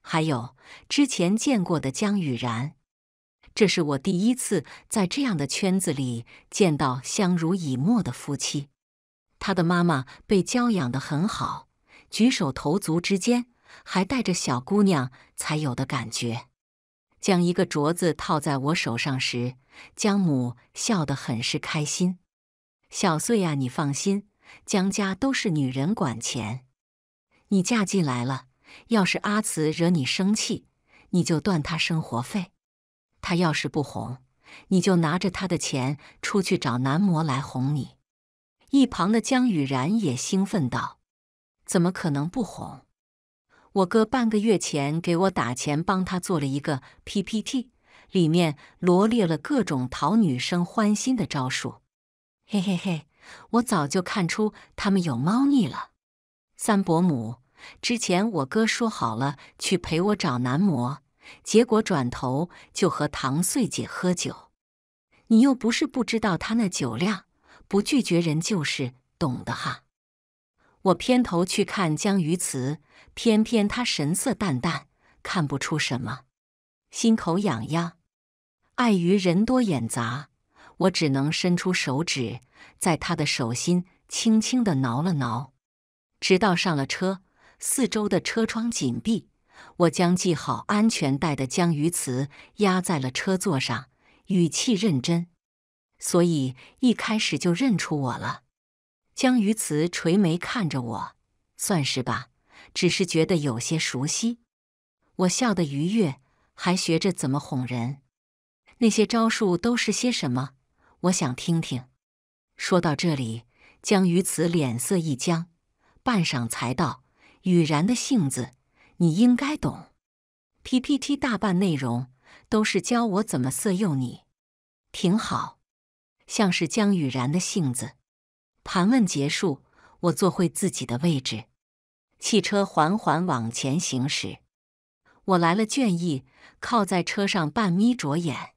[SPEAKER 1] 还有之前见过的江雨然，这是我第一次在这样的圈子里见到相濡以沫的夫妻。他的妈妈被教养的很好，举手投足之间还带着小姑娘才有的感觉。将一个镯子套在我手上时，江母笑得很是开心：“小穗呀，你放心，江家都是女人管钱，你嫁进来了。”要是阿慈惹你生气，你就断他生活费；他要是不哄，你就拿着他的钱出去找男模来哄你。一旁的江雨然也兴奋道：“怎么可能不哄？我哥半个月前给我打钱，帮他做了一个 PPT，里面罗列了各种讨女生欢心的招数。嘿嘿嘿，我早就看出他们有猫腻了，三伯母。”之前我哥说好了去陪我找男模，结果转头就和唐穗姐喝酒。你又不是不知道他那酒量，不拒绝人就是懂的哈。我偏头去看江鱼慈，偏偏他神色淡淡，看不出什么，心口痒痒。碍于人多眼杂，我只能伸出手指，在他的手心轻轻的挠了挠，直到上了车。四周的车窗紧闭，我将系好安全带的江鱼慈压在了车座上，语气认真，所以一开始就认出我了。江鱼慈垂眉看着我，算是吧，只是觉得有些熟悉。我笑得愉悦，还学着怎么哄人，那些招数都是些什么？我想听听。说到这里，江鱼慈脸色一僵，半晌才道。雨然的性子，你应该懂。PPT 大半内容都是教我怎么色诱你，挺好。像是江雨然的性子。盘问结束，我坐回自己的位置。汽车缓缓往前行驶，我来了倦意，靠在车上，半眯着眼。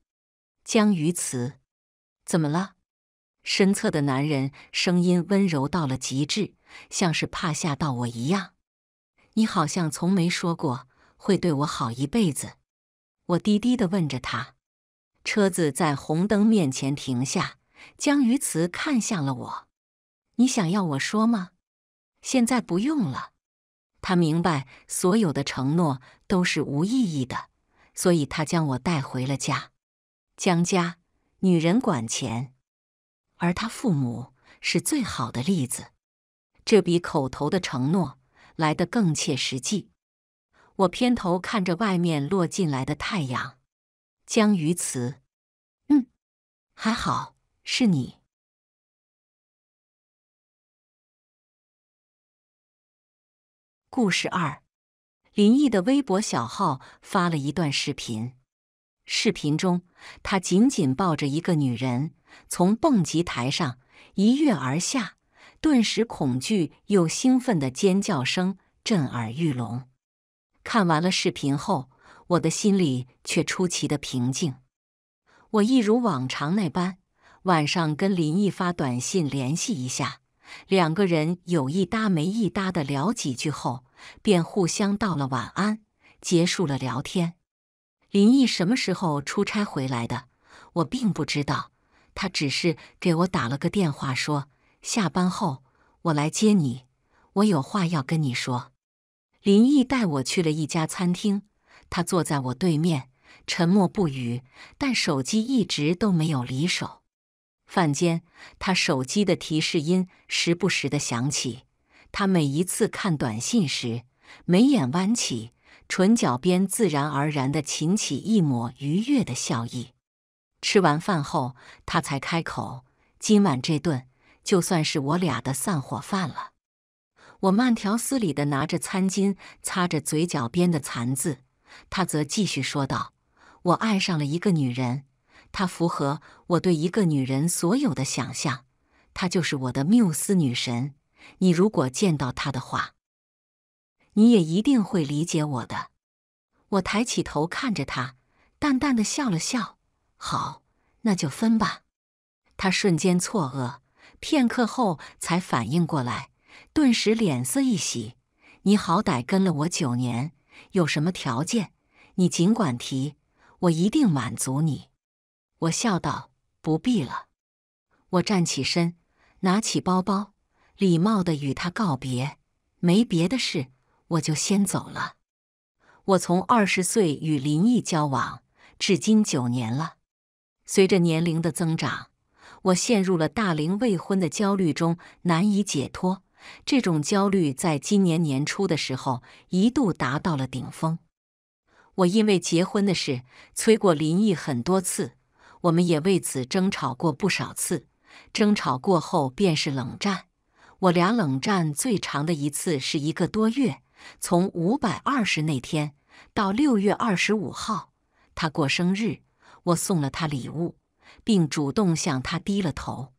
[SPEAKER 1] 江鱼慈，怎么了？身侧的男人声音温柔到了极致，像是怕吓到我一样。你好像从没说过会对我好一辈子，我低低的问着他。车子在红灯面前停下，江鱼慈看向了我。你想要我说吗？现在不用了。他明白所有的承诺都是无意义的，所以他将我带回了家。江家女人管钱，而他父母是最好的例子。这笔口头的承诺。来的更切实际。我偏头看着外面落进来的太阳，江鱼词，嗯，还好是你。故事二，林毅的微博小号发了一段视频，视频中他紧紧抱着一个女人，从蹦极台上一跃而下。顿时，恐惧又兴奋的尖叫声震耳欲聋。看完了视频后，我的心里却出奇的平静。我一如往常那般，晚上跟林毅发短信联系一下，两个人有一搭没一搭的聊几句后，便互相道了晚安，结束了聊天。林毅什么时候出差回来的，我并不知道，他只是给我打了个电话说。下班后我来接你，我有话要跟你说。林毅带我去了一家餐厅，他坐在我对面，沉默不语，但手机一直都没有离手。饭间，他手机的提示音时不时的响起，他每一次看短信时，眉眼弯起，唇角边自然而然的噙起一抹愉悦的笑意。吃完饭后，他才开口：“今晚这顿。”就算是我俩的散伙饭了。我慢条斯理的拿着餐巾擦着嘴角边的残渍，他则继续说道：“我爱上了一个女人，她符合我对一个女人所有的想象，她就是我的缪斯女神。你如果见到她的话，你也一定会理解我的。”我抬起头看着他，淡淡的笑了笑：“好，那就分吧。”他瞬间错愕。片刻后才反应过来，顿时脸色一喜。你好歹跟了我九年，有什么条件，你尽管提，我一定满足你。我笑道：“不必了。”我站起身，拿起包包，礼貌的与他告别。没别的事，我就先走了。我从二十岁与林毅交往，至今九年了。随着年龄的增长。我陷入了大龄未婚的焦虑中，难以解脱。这种焦虑在今年年初的时候一度达到了顶峰。我因为结婚的事催过林毅很多次，我们也为此争吵过不少次。争吵过后便是冷战。我俩冷战最长的一次是一个多月，从五百二十那天到六月二十五号，他过生日，我送了他礼物。并主动向他低了头，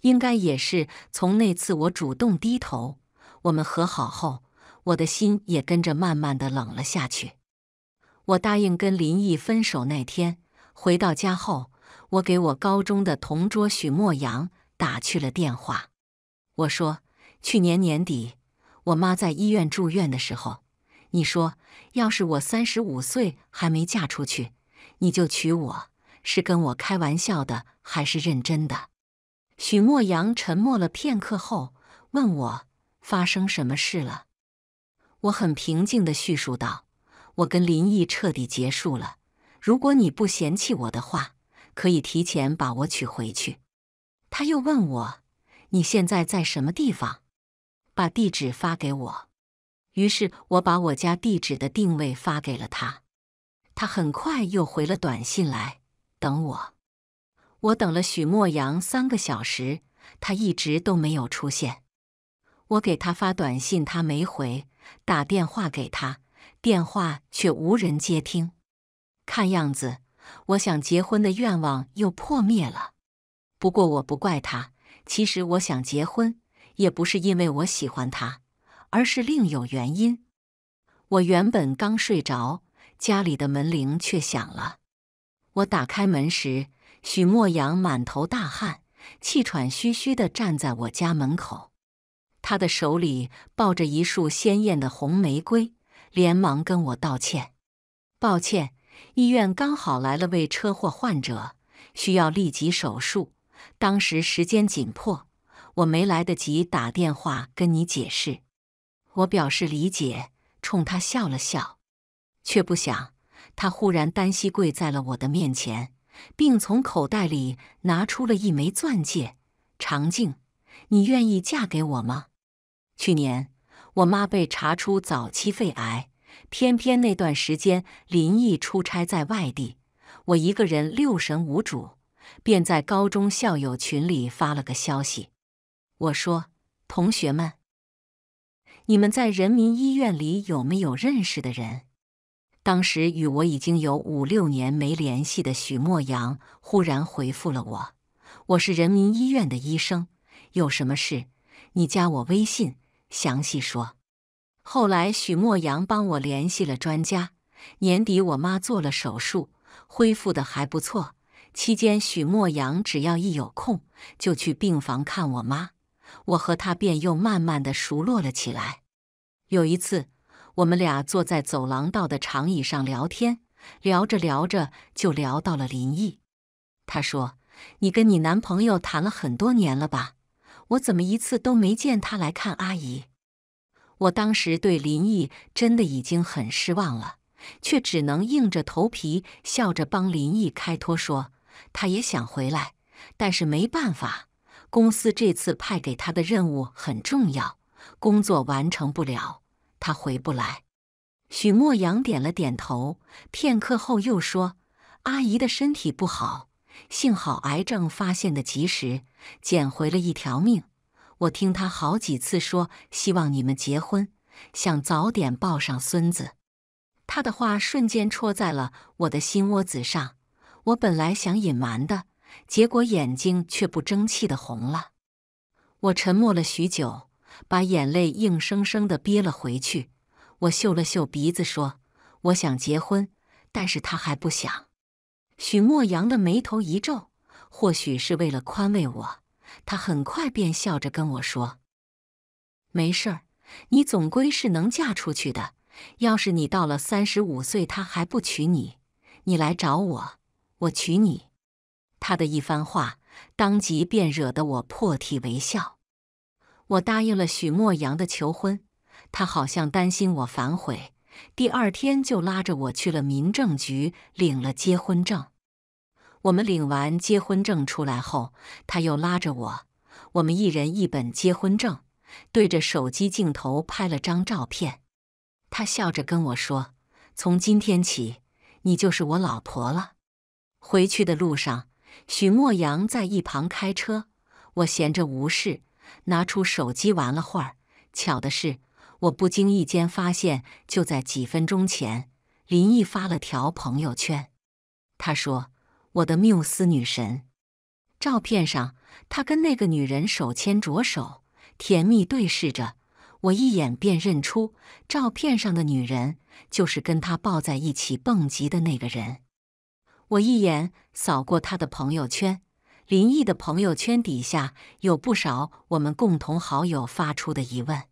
[SPEAKER 1] 应该也是从那次我主动低头，我们和好后，我的心也跟着慢慢的冷了下去。我答应跟林毅分手那天，回到家后，我给我高中的同桌许墨阳打去了电话，我说：“去年年底，我妈在医院住院的时候，你说要是我三十五岁还没嫁出去，你就娶我。”是跟我开玩笑的，还是认真的？许墨阳沉默了片刻后问我：“发生什么事了？”我很平静的叙述道：“我跟林毅彻底结束了。如果你不嫌弃我的话，可以提前把我娶回去。”他又问我：“你现在在什么地方？把地址发给我。”于是，我把我家地址的定位发给了他。他很快又回了短信来。等我，我等了许墨阳三个小时，他一直都没有出现。我给他发短信，他没回；打电话给他，电话却无人接听。看样子，我想结婚的愿望又破灭了。不过我不怪他，其实我想结婚也不是因为我喜欢他，而是另有原因。我原本刚睡着，家里的门铃却响了。我打开门时，许墨阳满头大汗、气喘吁吁地站在我家门口，他的手里抱着一束鲜艳的红玫瑰，连忙跟我道歉：“抱歉，医院刚好来了位车祸患者，需要立即手术，当时时间紧迫，我没来得及打电话跟你解释。”我表示理解，冲他笑了笑，却不想。他忽然单膝跪在了我的面前，并从口袋里拿出了一枚钻戒。长静，你愿意嫁给我吗？去年我妈被查出早期肺癌，偏偏那段时间林毅出差在外地，我一个人六神无主，便在高中校友群里发了个消息。我说：“同学们，你们在人民医院里有没有认识的人？”当时与我已经有五六年没联系的许墨阳忽然回复了我：“我是人民医院的医生，有什么事你加我微信，详细说。”后来许墨阳帮我联系了专家，年底我妈做了手术，恢复的还不错。期间许墨阳只要一有空就去病房看我妈，我和他便又慢慢的熟络了起来。有一次。我们俩坐在走廊道的长椅上聊天，聊着聊着就聊到了林毅。他说：“你跟你男朋友谈了很多年了吧？我怎么一次都没见他来看阿姨？”我当时对林毅真的已经很失望了，却只能硬着头皮笑着帮林毅开脱，说：“他也想回来，但是没办法，公司这次派给他的任务很重要，工作完成不了。”他回不来。许墨阳点了点头，片刻后又说：“阿姨的身体不好，幸好癌症发现的及时，捡回了一条命。我听他好几次说，希望你们结婚，想早点抱上孙子。”他的话瞬间戳在了我的心窝子上。我本来想隐瞒的，结果眼睛却不争气的红了。我沉默了许久。把眼泪硬生生的憋了回去。我嗅了嗅鼻子，说：“我想结婚，但是他还不想。”许墨阳的眉头一皱，或许是为了宽慰我，他很快便笑着跟我说：“没事儿，你总归是能嫁出去的。要是你到了三十五岁，他还不娶你，你来找我，我娶你。”他的一番话，当即便惹得我破涕为笑。我答应了许墨阳的求婚，他好像担心我反悔，第二天就拉着我去了民政局领了结婚证。我们领完结婚证出来后，他又拉着我，我们一人一本结婚证，对着手机镜头拍了张照片。他笑着跟我说：“从今天起，你就是我老婆了。”回去的路上，许墨阳在一旁开车，我闲着无事。拿出手机玩了会儿，巧的是，我不经意间发现，就在几分钟前，林毅发了条朋友圈。他说：“我的缪斯女神。”照片上，他跟那个女人手牵着手，甜蜜对视着。我一眼便认出，照片上的女人就是跟他抱在一起蹦极的那个人。我一眼扫过他的朋友圈。林毅的朋友圈底下有不少我们共同好友发出的疑问：“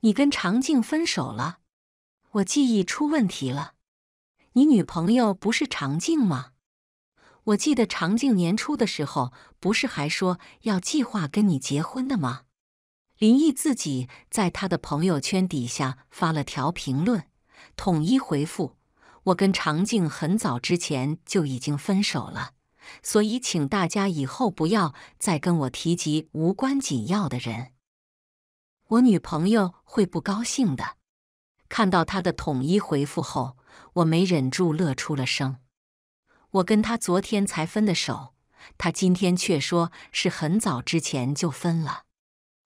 [SPEAKER 1] 你跟常静分手了？我记忆出问题了？你女朋友不是常静吗？我记得常静年初的时候不是还说要计划跟你结婚的吗？”林毅自己在他的朋友圈底下发了条评论，统一回复：“我跟常静很早之前就已经分手了。”所以，请大家以后不要再跟我提及无关紧要的人，我女朋友会不高兴的。看到他的统一回复后，我没忍住乐出了声。我跟他昨天才分的手，他今天却说是很早之前就分了。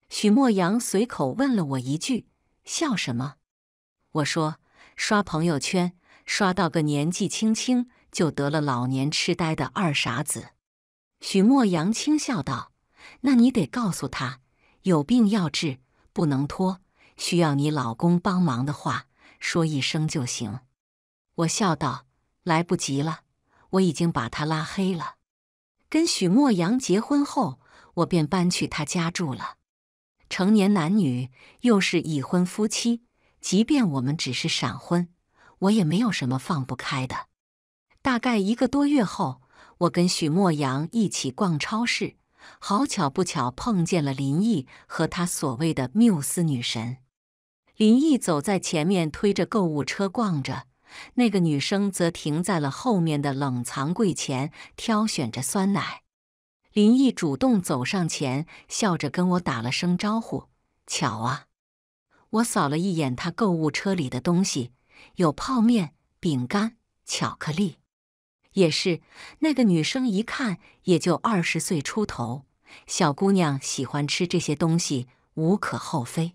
[SPEAKER 1] 许墨阳随口问了我一句：“笑什么？”我说：“刷朋友圈，刷到个年纪轻轻。”就得了老年痴呆的二傻子，许墨阳轻笑道：“那你得告诉他，有病要治，不能拖。需要你老公帮忙的话，说一声就行。”我笑道：“来不及了，我已经把他拉黑了。”跟许墨阳结婚后，我便搬去他家住了。成年男女又是已婚夫妻，即便我们只是闪婚，我也没有什么放不开的。大概一个多月后，我跟许墨阳一起逛超市，好巧不巧碰见了林毅和他所谓的缪斯女神。林毅走在前面，推着购物车逛着，那个女生则停在了后面的冷藏柜前，挑选着酸奶。林毅主动走上前，笑着跟我打了声招呼：“巧啊！”我扫了一眼他购物车里的东西，有泡面、饼干、巧克力。也是那个女生，一看也就二十岁出头，小姑娘喜欢吃这些东西，无可厚非。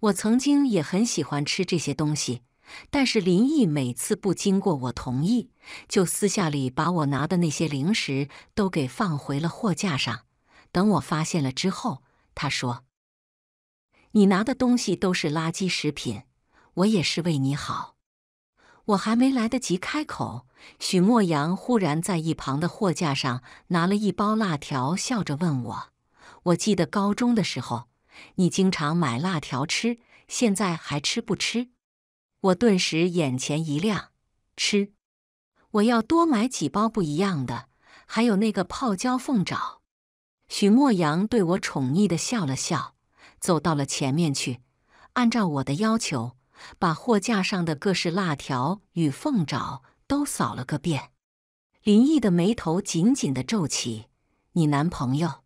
[SPEAKER 1] 我曾经也很喜欢吃这些东西，但是林毅每次不经过我同意，就私下里把我拿的那些零食都给放回了货架上。等我发现了之后，他说：“你拿的东西都是垃圾食品，我也是为你好。”我还没来得及开口。许墨阳忽然在一旁的货架上拿了一包辣条，笑着问我：“我记得高中的时候，你经常买辣条吃，现在还吃不吃？”我顿时眼前一亮：“吃！我要多买几包不一样的，还有那个泡椒凤爪。”许墨阳对我宠溺地笑了笑，走到了前面去，按照我的要求，把货架上的各式辣条与凤爪。都扫了个遍，林毅的眉头紧紧的皱起。你男朋友？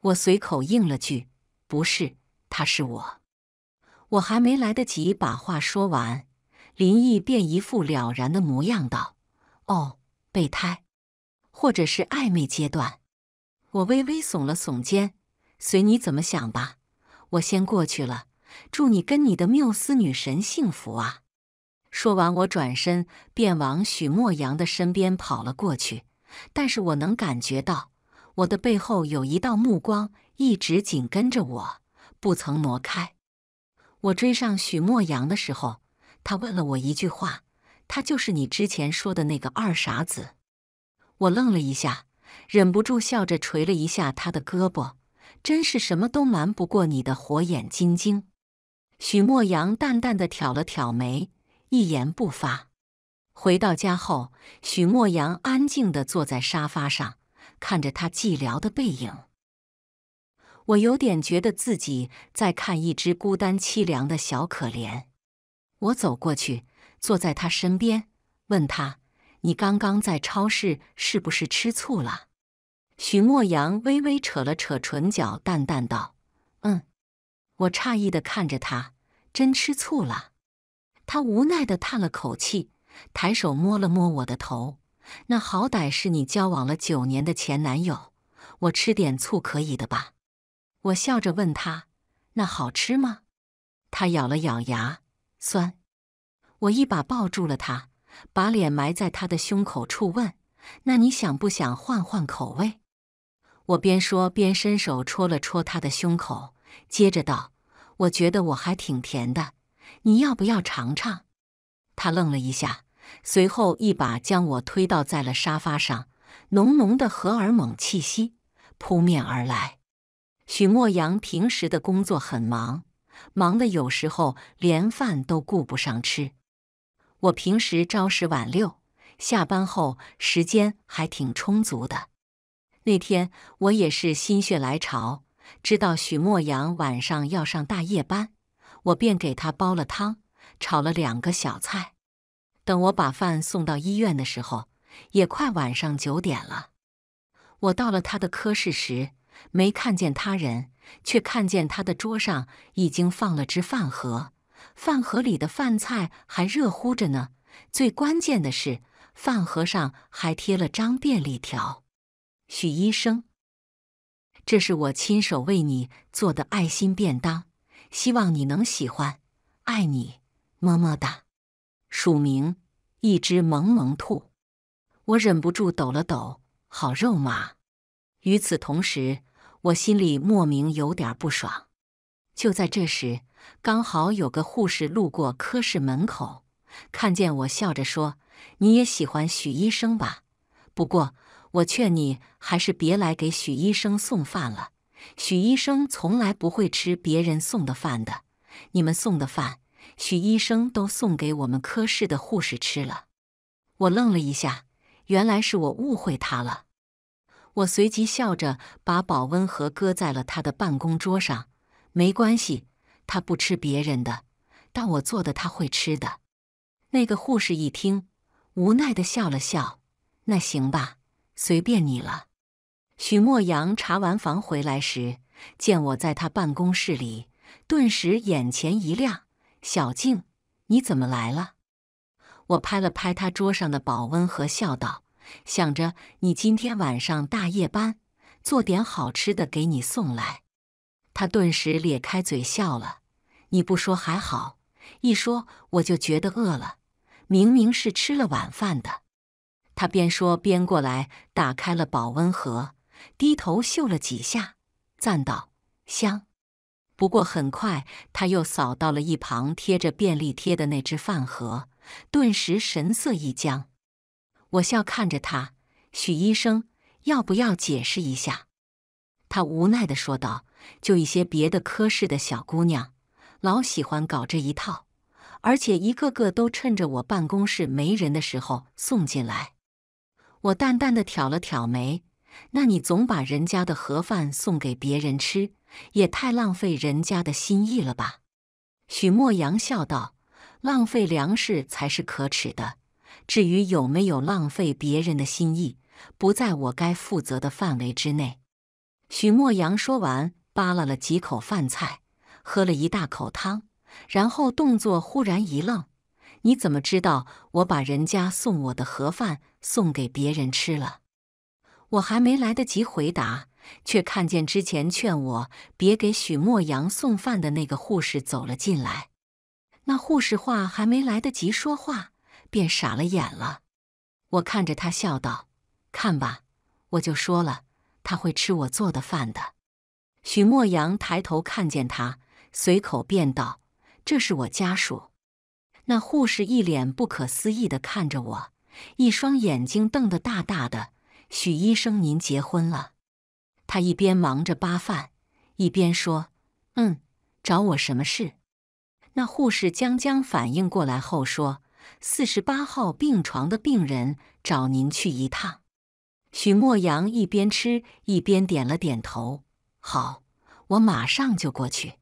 [SPEAKER 1] 我随口应了句：“不是，他是我。”我还没来得及把话说完，林毅便一副了然的模样道：“哦，备胎，或者是暧昧阶段。”我微微耸了耸肩，随你怎么想吧。我先过去了，祝你跟你的缪斯女神幸福啊！说完，我转身便往许墨阳的身边跑了过去。但是我能感觉到，我的背后有一道目光一直紧跟着我，不曾挪开。我追上许墨阳的时候，他问了我一句话：“他就是你之前说的那个二傻子。”我愣了一下，忍不住笑着捶了一下他的胳膊：“真是什么都瞒不过你的火眼金睛。”许墨阳淡淡的挑了挑眉。一言不发，回到家后，许墨阳安静的坐在沙发上，看着他寂寥的背影。我有点觉得自己在看一只孤单凄凉的小可怜。我走过去，坐在他身边，问他：“你刚刚在超市是不是吃醋了？”许墨阳微微扯了扯唇角，淡淡道：“嗯。”我诧异的看着他，真吃醋了。他无奈的叹了口气，抬手摸了摸我的头。那好歹是你交往了九年的前男友，我吃点醋可以的吧？我笑着问他：“那好吃吗？”他咬了咬牙，酸。我一把抱住了他，把脸埋在他的胸口处问：“那你想不想换换口味？”我边说边伸手戳了戳他的胸口，接着道：“我觉得我还挺甜的。”你要不要尝尝？他愣了一下，随后一把将我推倒在了沙发上，浓浓的荷尔蒙气息扑面而来。许墨阳平时的工作很忙，忙的有时候连饭都顾不上吃。我平时朝十晚六，下班后时间还挺充足的。那天我也是心血来潮，知道许墨阳晚上要上大夜班。我便给他煲了汤，炒了两个小菜。等我把饭送到医院的时候，也快晚上九点了。我到了他的科室时，没看见他人，却看见他的桌上已经放了只饭盒，饭盒里的饭菜还热乎着呢。最关键的是，饭盒上还贴了张便利条：“许医生，这是我亲手为你做的爱心便当。”希望你能喜欢，爱你，么么哒。署名：一只萌萌兔。我忍不住抖了抖，好肉麻。与此同时，我心里莫名有点不爽。就在这时，刚好有个护士路过科室门口，看见我，笑着说：“你也喜欢许医生吧？不过我劝你还是别来给许医生送饭了。”许医生从来不会吃别人送的饭的，你们送的饭，许医生都送给我们科室的护士吃了。我愣了一下，原来是我误会他了。我随即笑着把保温盒搁在了他的办公桌上。没关系，他不吃别人的，但我做的他会吃的。那个护士一听，无奈地笑了笑：“那行吧，随便你了。”许墨阳查完房回来时，见我在他办公室里，顿时眼前一亮：“小静，你怎么来了？”我拍了拍他桌上的保温盒，笑道：“想着你今天晚上大夜班，做点好吃的给你送来。”他顿时咧开嘴笑了：“你不说还好，一说我就觉得饿了。明明是吃了晚饭的。”他边说边过来打开了保温盒。低头嗅了几下，赞道：“香。”不过很快，他又扫到了一旁贴着便利贴的那只饭盒，顿时神色一僵。我笑看着他：“许医生，要不要解释一下？”他无奈的说道：“就一些别的科室的小姑娘，老喜欢搞这一套，而且一个个都趁着我办公室没人的时候送进来。”我淡淡的挑了挑眉。那你总把人家的盒饭送给别人吃，也太浪费人家的心意了吧？许墨阳笑道：“浪费粮食才是可耻的，至于有没有浪费别人的心意，不在我该负责的范围之内。”许墨阳说完，扒拉了几口饭菜，喝了一大口汤，然后动作忽然一愣：“你怎么知道我把人家送我的盒饭送给别人吃了？”我还没来得及回答，却看见之前劝我别给许墨阳送饭的那个护士走了进来。那护士话还没来得及说话，便傻了眼了。我看着他笑道：“看吧，我就说了，他会吃我做的饭的。”许墨阳抬头看见他，随口便道：“这是我家属。”那护士一脸不可思议的看着我，一双眼睛瞪得大大的。许医生，您结婚了？他一边忙着扒饭，一边说：“嗯，找我什么事？”那护士将将反应过来后说：“四十八号病床的病人找您去一趟。”许墨阳一边吃一边点了点头：“好，我马上就过去。”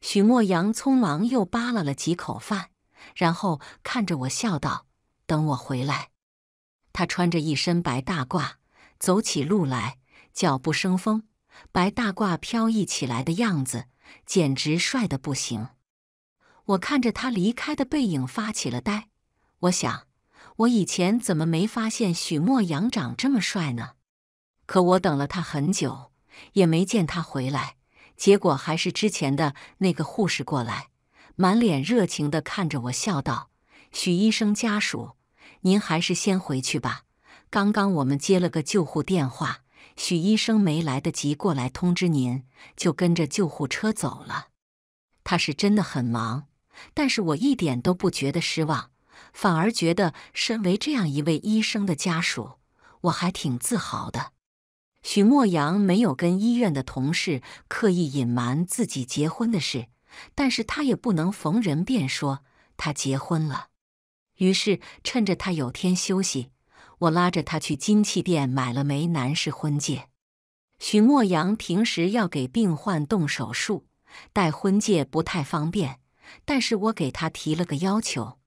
[SPEAKER 1] 许墨阳匆忙又扒拉了几口饭，然后看着我笑道：“等我回来。”他穿着一身白大褂，走起路来脚步生风，白大褂飘逸起来的样子简直帅的不行。我看着他离开的背影发起了呆，我想我以前怎么没发现许墨阳长这么帅呢？可我等了他很久，也没见他回来，结果还是之前的那个护士过来，满脸热情的看着我，笑道：“许医生家属。”您还是先回去吧。刚刚我们接了个救护电话，许医生没来得及过来通知您，就跟着救护车走了。他是真的很忙，但是我一点都不觉得失望，反而觉得身为这样一位医生的家属，我还挺自豪的。许墨阳没有跟医院的同事刻意隐瞒自己结婚的事，但是他也不能逢人便说他结婚了。于是，趁着他有天休息，我拉着他去金器店买了枚男士婚戒。许墨阳平时要给病患动手术，戴婚戒不太方便。但是我给他提了个要求，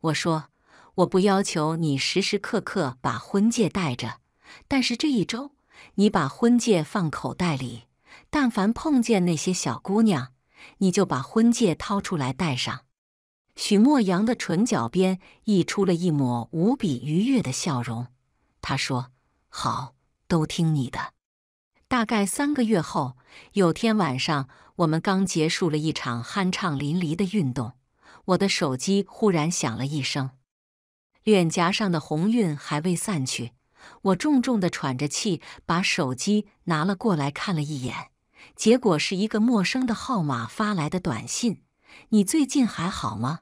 [SPEAKER 1] 我说我不要求你时时刻刻把婚戒戴着，但是这一周你把婚戒放口袋里，但凡碰见那些小姑娘，你就把婚戒掏出来戴上。许墨阳的唇角边溢出了一抹无比愉悦的笑容。他说：“好，都听你的。”大概三个月后，有天晚上，我们刚结束了一场酣畅淋漓的运动，我的手机忽然响了一声。脸颊上的红晕还未散去，我重重的喘着气，把手机拿了过来看了一眼，结果是一个陌生的号码发来的短信：“你最近还好吗？”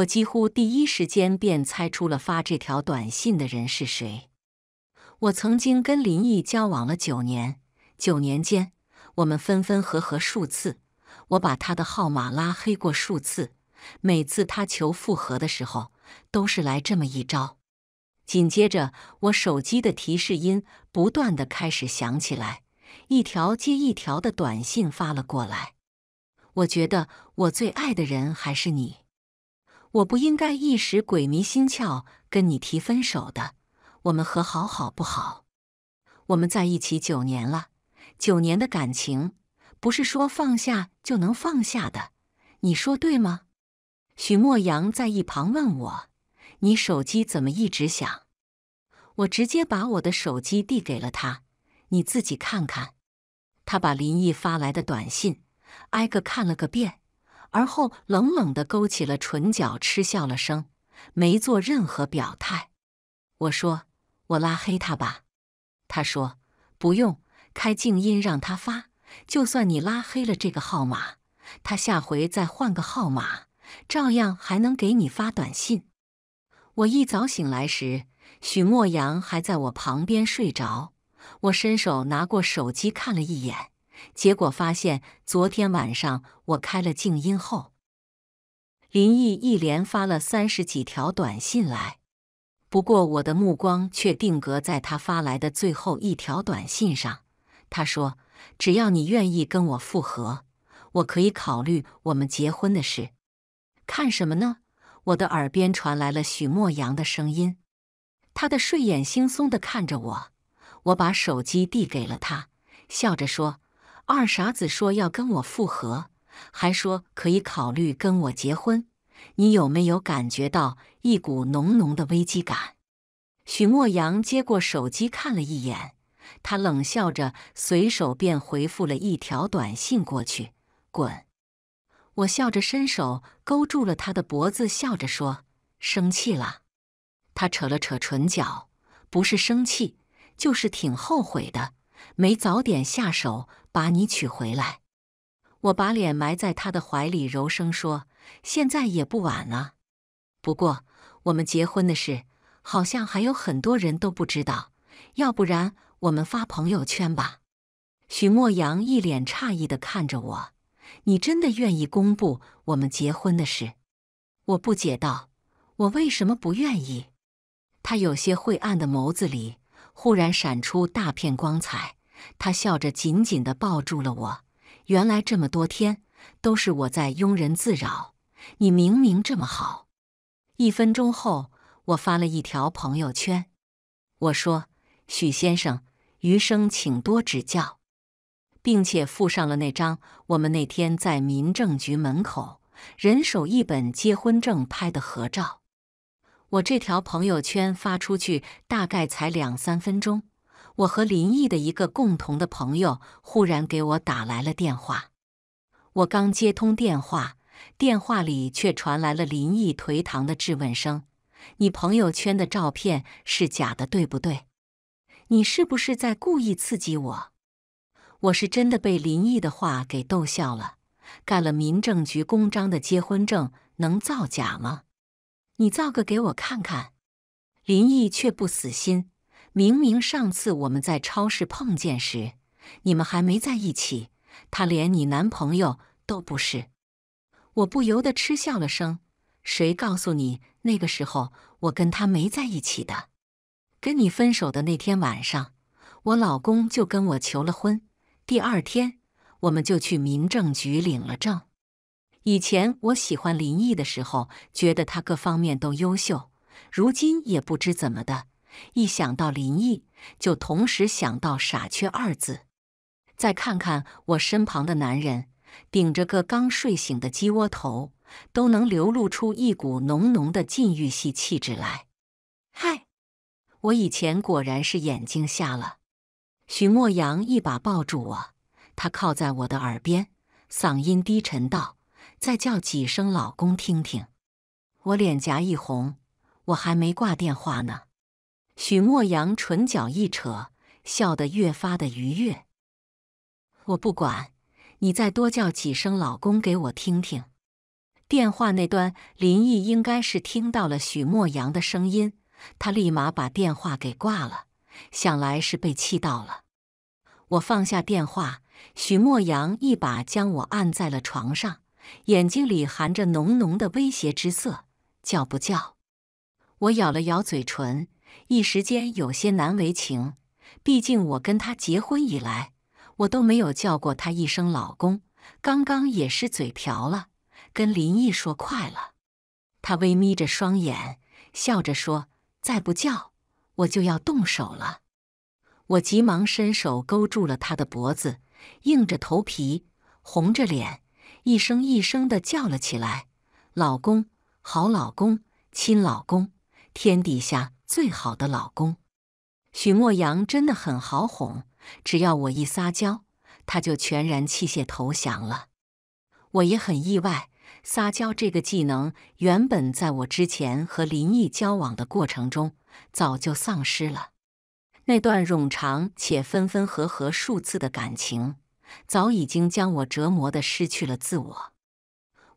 [SPEAKER 1] 我几乎第一时间便猜出了发这条短信的人是谁。我曾经跟林毅交往了九年，九年间我们分分合合数次，我把他的号码拉黑过数次。每次他求复合的时候，都是来这么一招。紧接着，我手机的提示音不断的开始响起来，一条接一条的短信发了过来。我觉得我最爱的人还是你。我不应该一时鬼迷心窍跟你提分手的，我们和好好不好？我们在一起九年了，九年的感情不是说放下就能放下的，你说对吗？许墨阳在一旁问我：“你手机怎么一直响？”我直接把我的手机递给了他，你自己看看。他把林毅发来的短信挨个看了个遍。而后冷冷地勾起了唇角，嗤笑了声，没做任何表态。我说：“我拉黑他吧。”他说：“不用，开静音让他发。就算你拉黑了这个号码，他下回再换个号码，照样还能给你发短信。”我一早醒来时，许墨阳还在我旁边睡着，我伸手拿过手机看了一眼。结果发现，昨天晚上我开了静音后，林毅一连发了三十几条短信来。不过，我的目光却定格在他发来的最后一条短信上。他说：“只要你愿意跟我复合，我可以考虑我们结婚的事。”看什么呢？我的耳边传来了许墨阳的声音。他的睡眼惺忪的看着我，我把手机递给了他，笑着说。二傻子说要跟我复合，还说可以考虑跟我结婚。你有没有感觉到一股浓浓的危机感？许墨阳接过手机看了一眼，他冷笑着，随手便回复了一条短信过去：“滚！”我笑着伸手勾住了他的脖子，笑着说：“生气了？”他扯了扯唇角，不是生气，就是挺后悔的，没早点下手。把你娶回来，我把脸埋在他的怀里，柔声说：“现在也不晚了。不过，我们结婚的事好像还有很多人都不知道，要不然我们发朋友圈吧。”许墨阳一脸诧异的看着我：“你真的愿意公布我们结婚的事？”我不解道：“我为什么不愿意？”他有些晦暗的眸子里忽然闪出大片光彩。他笑着，紧紧的抱住了我。原来这么多天都是我在庸人自扰。你明明这么好。一分钟后，我发了一条朋友圈，我说：“许先生，余生请多指教。”并且附上了那张我们那天在民政局门口，人手一本结婚证拍的合照。我这条朋友圈发出去，大概才两三分钟。我和林毅的一个共同的朋友忽然给我打来了电话，我刚接通电话，电话里却传来了林毅颓唐的质问声：“你朋友圈的照片是假的，对不对？你是不是在故意刺激我？”我是真的被林毅的话给逗笑了。盖了民政局公章的结婚证能造假吗？你造个给我看看。林毅却不死心。明明上次我们在超市碰见时，你们还没在一起，他连你男朋友都不是。我不由得嗤笑了声。谁告诉你那个时候我跟他没在一起的？跟你分手的那天晚上，我老公就跟我求了婚。第二天，我们就去民政局领了证。以前我喜欢林毅的时候，觉得他各方面都优秀。如今也不知怎么的。一想到林毅，就同时想到“傻缺”二字。再看看我身旁的男人，顶着个刚睡醒的鸡窝头，都能流露出一股浓浓的禁欲系气质来。嗨，我以前果然是眼睛瞎了。许墨阳一把抱住我，他靠在我的耳边，嗓音低沉道：“再叫几声老公听听。”我脸颊一红，我还没挂电话呢。许墨阳唇角一扯，笑得越发的愉悦。我不管，你再多叫几声老公给我听听。电话那端，林毅应该是听到了许墨阳的声音，他立马把电话给挂了，想来是被气到了。我放下电话，许墨阳一把将我按在了床上，眼睛里含着浓浓的威胁之色：“叫不叫？”我咬了咬嘴唇。一时间有些难为情，毕竟我跟他结婚以来，我都没有叫过他一声老公。刚刚也是嘴瓢了，跟林毅说快了。他微眯着双眼，笑着说：“再不叫，我就要动手了。”我急忙伸手勾住了他的脖子，硬着头皮，红着脸，一声一声地叫了起来：“老公，好老公，亲老公，天底下……”最好的老公许墨阳真的很好哄，只要我一撒娇，他就全然弃械投降了。我也很意外，撒娇这个技能原本在我之前和林毅交往的过程中早就丧失了。那段冗长且分分合合数次的感情，早已经将我折磨的失去了自我。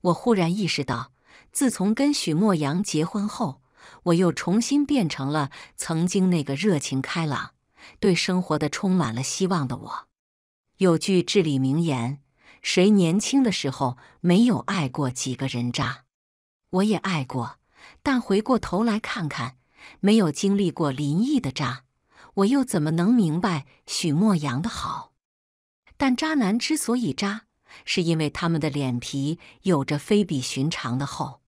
[SPEAKER 1] 我忽然意识到，自从跟许墨阳结婚后。我又重新变成了曾经那个热情开朗、对生活的充满了希望的我。有句至理名言：“谁年轻的时候没有爱过几个人渣？”我也爱过，但回过头来看看，没有经历过林毅的渣，我又怎么能明白许墨阳的好？但渣男之所以渣，是因为他们的脸皮有着非比寻常的厚。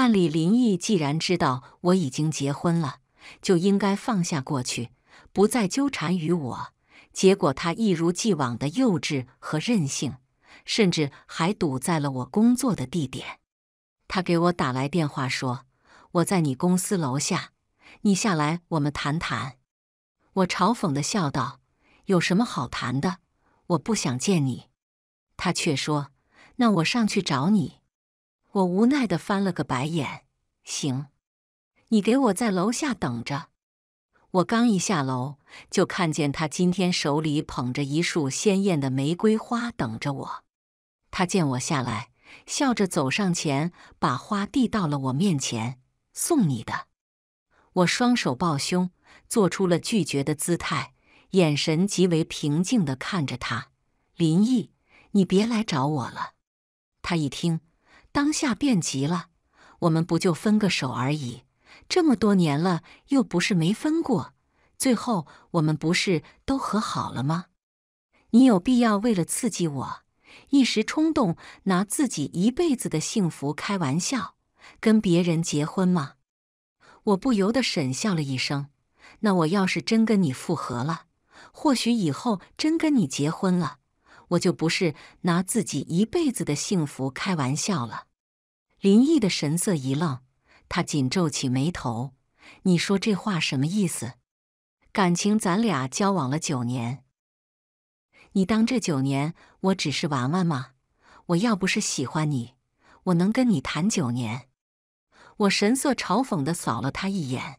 [SPEAKER 1] 按理，林毅既然知道我已经结婚了，就应该放下过去，不再纠缠于我。结果他一如既往的幼稚和任性，甚至还堵在了我工作的地点。他给我打来电话说：“我在你公司楼下，你下来，我们谈谈。”我嘲讽的笑道：“有什么好谈的？我不想见你。”他却说：“那我上去找你。”我无奈的翻了个白眼，行，你给我在楼下等着。我刚一下楼，就看见他今天手里捧着一束鲜艳的玫瑰花等着我。他见我下来，笑着走上前，把花递到了我面前，送你的。我双手抱胸，做出了拒绝的姿态，眼神极为平静的看着他。林毅，你别来找我了。他一听。当下变急了，我们不就分个手而已？这么多年了，又不是没分过。最后我们不是都和好了吗？你有必要为了刺激我，一时冲动拿自己一辈子的幸福开玩笑，跟别人结婚吗？我不由得沈笑了一声。那我要是真跟你复合了，或许以后真跟你结婚了。我就不是拿自己一辈子的幸福开玩笑了。林毅的神色一愣，他紧皱起眉头：“你说这话什么意思？感情咱俩交往了九年，你当这九年我只是玩玩吗？我要不是喜欢你，我能跟你谈九年？”我神色嘲讽地扫了他一眼：“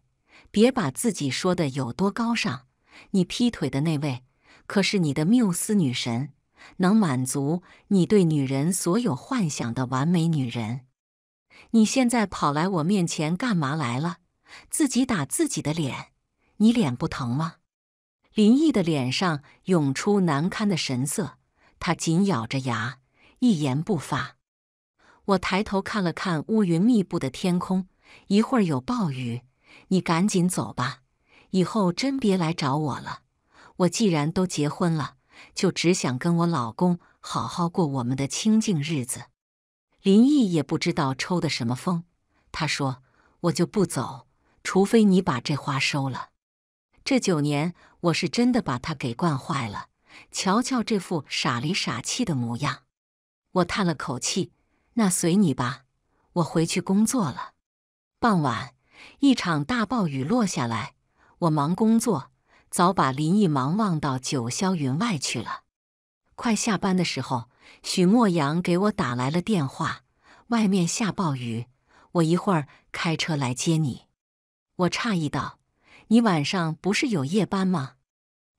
[SPEAKER 1] 别把自己说的有多高尚，你劈腿的那位可是你的缪斯女神。”能满足你对女人所有幻想的完美女人，你现在跑来我面前干嘛来了？自己打自己的脸，你脸不疼吗？林毅的脸上涌出难堪的神色，他紧咬着牙，一言不发。我抬头看了看乌云密布的天空，一会儿有暴雨，你赶紧走吧。以后真别来找我了，我既然都结婚了。就只想跟我老公好好过我们的清静日子。林毅也不知道抽的什么风，他说：“我就不走，除非你把这花收了。”这九年我是真的把他给惯坏了，瞧瞧这副傻里傻气的模样。我叹了口气：“那随你吧，我回去工作了。”傍晚，一场大暴雨落下来，我忙工作。早把林毅忙忘到九霄云外去了。快下班的时候，许墨阳给我打来了电话。外面下暴雨，我一会儿开车来接你。我诧异道：“你晚上不是有夜班吗？”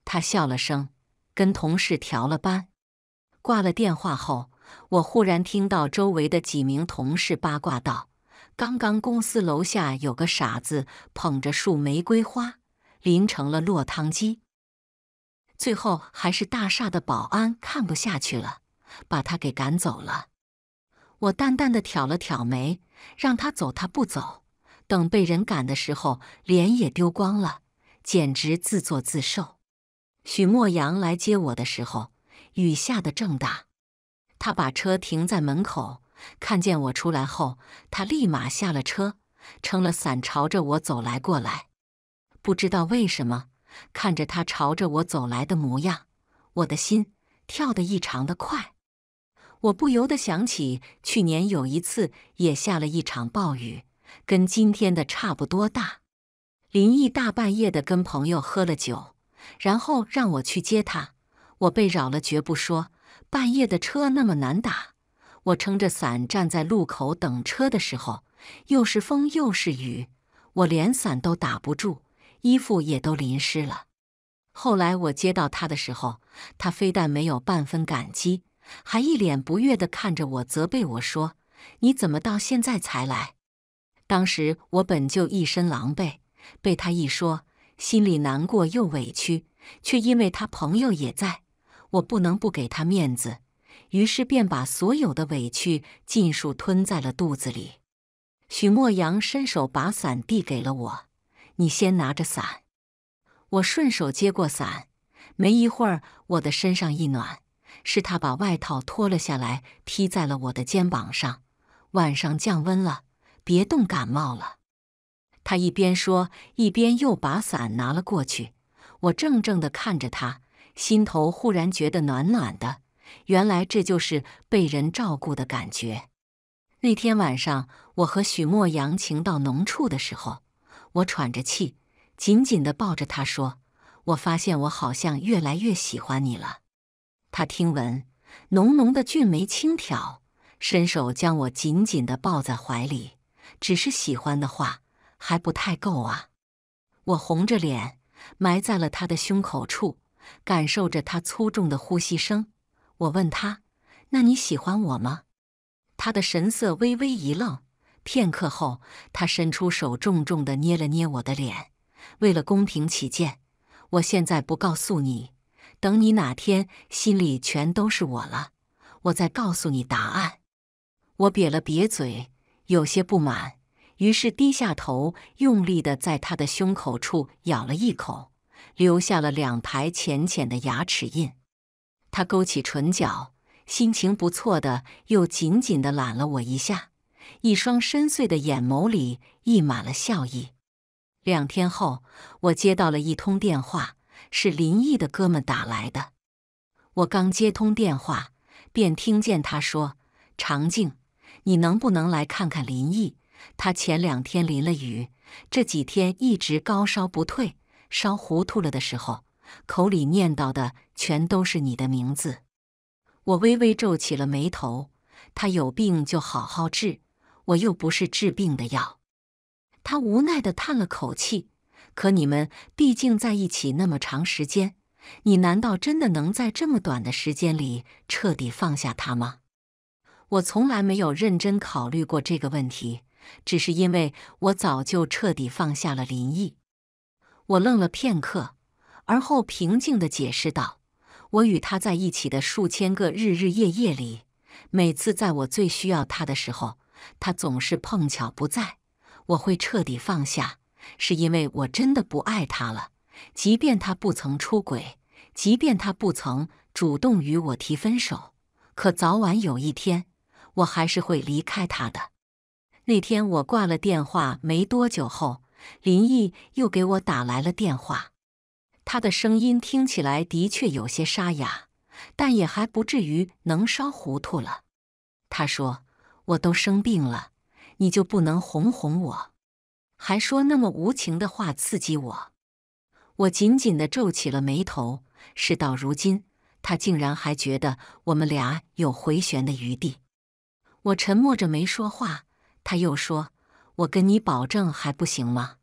[SPEAKER 1] 他笑了声，跟同事调了班。挂了电话后，我忽然听到周围的几名同事八卦道：“刚刚公司楼下有个傻子捧着束玫瑰花。”淋成了落汤鸡，最后还是大厦的保安看不下去了，把他给赶走了。我淡淡的挑了挑眉，让他走，他不走。等被人赶的时候，脸也丢光了，简直自作自受。许墨阳来接我的时候，雨下的正大，他把车停在门口，看见我出来后，他立马下了车，撑了伞朝着我走来过来。不知道为什么，看着他朝着我走来的模样，我的心跳得异常的快。我不由得想起去年有一次也下了一场暴雨，跟今天的差不多大。林毅大半夜的跟朋友喝了酒，然后让我去接他。我被扰了，绝不说。半夜的车那么难打，我撑着伞站在路口等车的时候，又是风又是雨，我连伞都打不住。衣服也都淋湿了。后来我接到他的时候，他非但没有半分感激，还一脸不悦地看着我，责备我说：“你怎么到现在才来？”当时我本就一身狼狈，被他一说，心里难过又委屈，却因为他朋友也在，我不能不给他面子，于是便把所有的委屈尽数吞在了肚子里。许墨阳伸手把伞递给了我。你先拿着伞，我顺手接过伞。没一会儿，我的身上一暖，是他把外套脱了下来，披在了我的肩膀上。晚上降温了，别冻感冒了。他一边说，一边又把伞拿了过去。我怔怔地看着他，心头忽然觉得暖暖的。原来这就是被人照顾的感觉。那天晚上，我和许墨阳情到浓处的时候。我喘着气，紧紧地抱着他说：“我发现我好像越来越喜欢你了。”他听闻，浓浓的俊眉轻挑，伸手将我紧紧地抱在怀里。只是喜欢的话还不太够啊！我红着脸，埋在了他的胸口处，感受着他粗重的呼吸声。我问他：“那你喜欢我吗？”他的神色微微一愣。片刻后，他伸出手，重重的捏了捏我的脸。为了公平起见，我现在不告诉你，等你哪天心里全都是我了，我再告诉你答案。我瘪了瘪嘴，有些不满，于是低下头，用力的在他的胸口处咬了一口，留下了两排浅浅的牙齿印。他勾起唇角，心情不错的又紧紧的揽了我一下。一双深邃的眼眸里溢满了笑意。两天后，我接到了一通电话，是林毅的哥们打来的。我刚接通电话，便听见他说：“常静，你能不能来看看林毅？他前两天淋了雨，这几天一直高烧不退，烧糊涂了的时候，口里念叨的全都是你的名字。”我微微皱起了眉头。他有病就好好治。我又不是治病的药，他无奈的叹了口气。可你们毕竟在一起那么长时间，你难道真的能在这么短的时间里彻底放下他吗？我从来没有认真考虑过这个问题，只是因为我早就彻底放下了林毅。我愣了片刻，而后平静的解释道：“我与他在一起的数千个日日夜夜里，每次在我最需要他的时候。”他总是碰巧不在，我会彻底放下，是因为我真的不爱他了。即便他不曾出轨，即便他不曾主动与我提分手，可早晚有一天，我还是会离开他的。那天我挂了电话没多久后，林毅又给我打来了电话。他的声音听起来的确有些沙哑，但也还不至于能烧糊涂了。他说。我都生病了，你就不能哄哄我？还说那么无情的话刺激我？我紧紧的皱起了眉头。事到如今，他竟然还觉得我们俩有回旋的余地。我沉默着没说话。他又说：“我跟你保证还不行吗？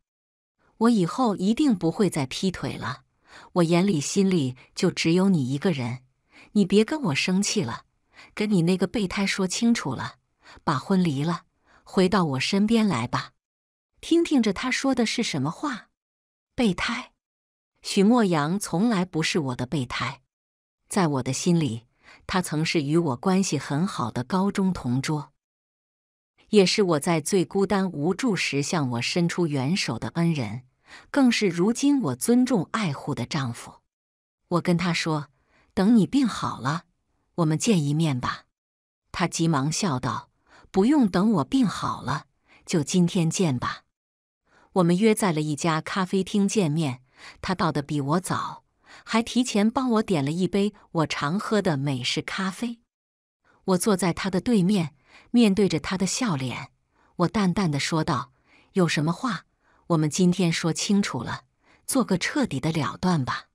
[SPEAKER 1] 我以后一定不会再劈腿了。我眼里心里就只有你一个人。你别跟我生气了，跟你那个备胎说清楚了。”把婚离了，回到我身边来吧。听听着他说的是什么话？备胎？许墨阳从来不是我的备胎，在我的心里，他曾是与我关系很好的高中同桌，也是我在最孤单无助时向我伸出援手的恩人，更是如今我尊重爱护的丈夫。我跟他说：“等你病好了，我们见一面吧。”他急忙笑道。不用等我病好了，就今天见吧。我们约在了一家咖啡厅见面。他到的比我早，还提前帮我点了一杯我常喝的美式咖啡。我坐在他的对面，面对着他的笑脸，我淡淡的说道：“有什么话，我们今天说清楚了，做个彻底的了断吧。”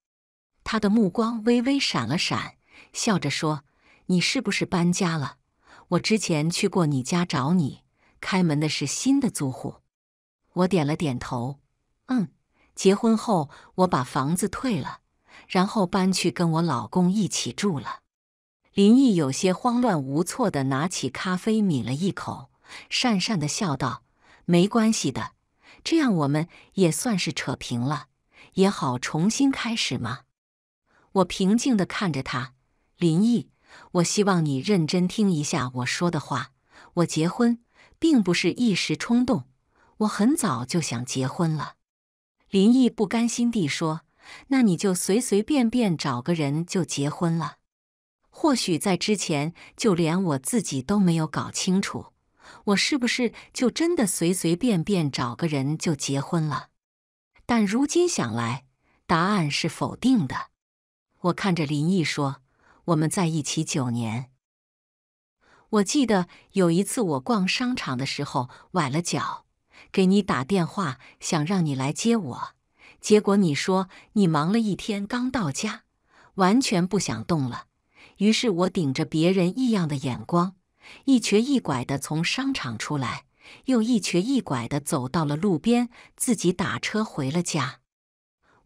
[SPEAKER 1] 他的目光微微闪了闪，笑着说：“你是不是搬家了？”我之前去过你家找你，开门的是新的租户。我点了点头，嗯，结婚后我把房子退了，然后搬去跟我老公一起住了。林毅有些慌乱无措地拿起咖啡抿了一口，讪讪地笑道：“没关系的，这样我们也算是扯平了，也好重新开始嘛。”我平静地看着他，林毅。我希望你认真听一下我说的话。我结婚并不是一时冲动，我很早就想结婚了。林毅不甘心地说：“那你就随随便便找个人就结婚了？或许在之前，就连我自己都没有搞清楚，我是不是就真的随随便便找个人就结婚了？但如今想来，答案是否定的。”我看着林毅说。我们在一起九年，我记得有一次我逛商场的时候崴了脚，给你打电话想让你来接我，结果你说你忙了一天刚到家，完全不想动了。于是我顶着别人异样的眼光，一瘸一拐的从商场出来，又一瘸一拐的走到了路边，自己打车回了家。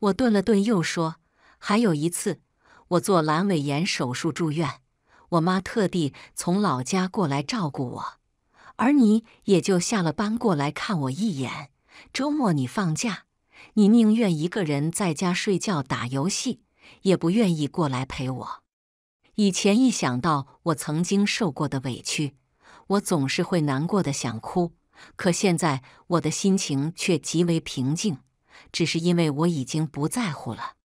[SPEAKER 1] 我顿了顿，又说还有一次。我做阑尾炎手术住院，我妈特地从老家过来照顾我，而你也就下了班过来看我一眼。周末你放假，你宁愿一个人在家睡觉打游戏，也不愿意过来陪我。以前一想到我曾经受过的委屈，我总是会难过的想哭，可现在我的心情却极为平静，只是因为我已经不在乎了。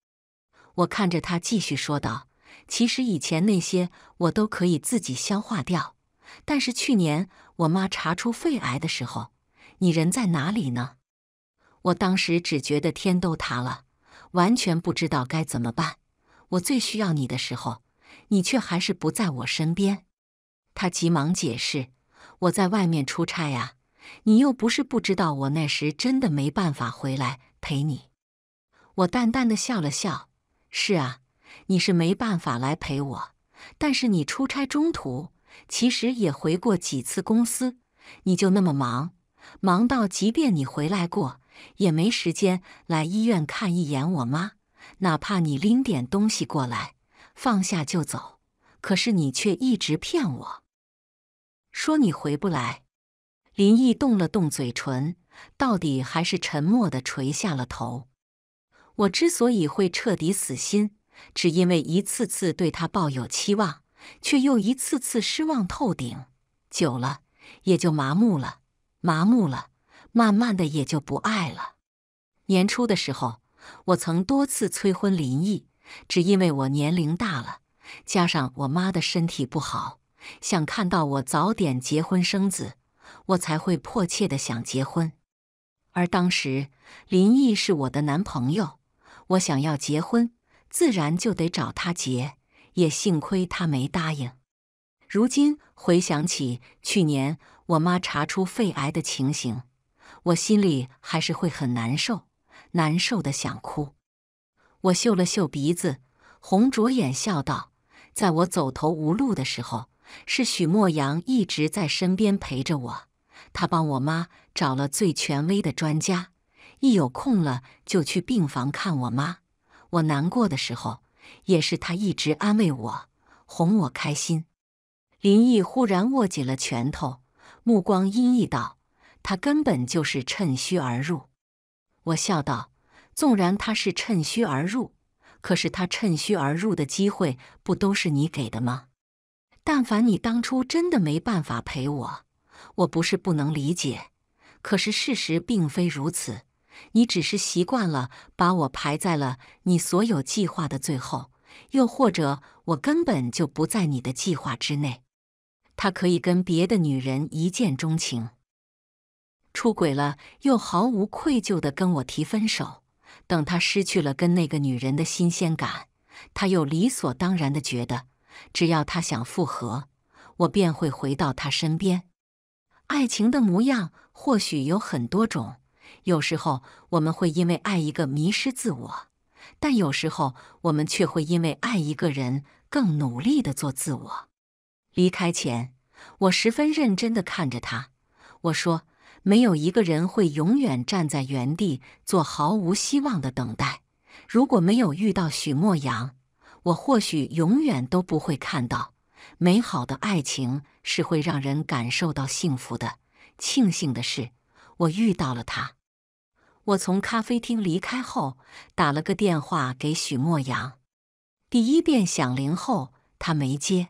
[SPEAKER 1] 我看着他，继续说道：“其实以前那些我都可以自己消化掉，但是去年我妈查出肺癌的时候，你人在哪里呢？”我当时只觉得天都塌了，完全不知道该怎么办。我最需要你的时候，你却还是不在我身边。”他急忙解释：“我在外面出差啊，你又不是不知道，我那时真的没办法回来陪你。”我淡淡的笑了笑。是啊，你是没办法来陪我，但是你出差中途其实也回过几次公司，你就那么忙，忙到即便你回来过，也没时间来医院看一眼我妈，哪怕你拎点东西过来，放下就走，可是你却一直骗我说你回不来。林毅动了动嘴唇，到底还是沉默的垂下了头。我之所以会彻底死心，只因为一次次对他抱有期望，却又一次次失望透顶。久了也就麻木了，麻木了，慢慢的也就不爱了。年初的时候，我曾多次催婚林毅，只因为我年龄大了，加上我妈的身体不好，想看到我早点结婚生子，我才会迫切的想结婚。而当时林毅是我的男朋友。我想要结婚，自然就得找他结。也幸亏他没答应。如今回想起去年我妈查出肺癌的情形，我心里还是会很难受，难受的想哭。我嗅了嗅鼻子，红着眼笑道：“在我走投无路的时候，是许墨阳一直在身边陪着我。他帮我妈找了最权威的专家。”一有空了就去病房看我妈，我难过的时候也是她一直安慰我，哄我开心。林毅忽然握紧了拳头，目光阴翳道：“他根本就是趁虚而入。”我笑道：“纵然他是趁虚而入，可是他趁虚而入的机会不都是你给的吗？但凡你当初真的没办法陪我，我不是不能理解。可是事实并非如此。”你只是习惯了把我排在了你所有计划的最后，又或者我根本就不在你的计划之内。他可以跟别的女人一见钟情，出轨了又毫无愧疚的跟我提分手。等他失去了跟那个女人的新鲜感，他又理所当然的觉得，只要他想复合，我便会回到他身边。爱情的模样或许有很多种。有时候我们会因为爱一个迷失自我，但有时候我们却会因为爱一个人更努力地做自我。离开前，我十分认真地看着他，我说：“没有一个人会永远站在原地做毫无希望的等待。如果没有遇到许墨阳，我或许永远都不会看到美好的爱情是会让人感受到幸福的。庆幸的是，我遇到了他。”我从咖啡厅离开后，打了个电话给许墨阳。第一遍响铃后，他没接。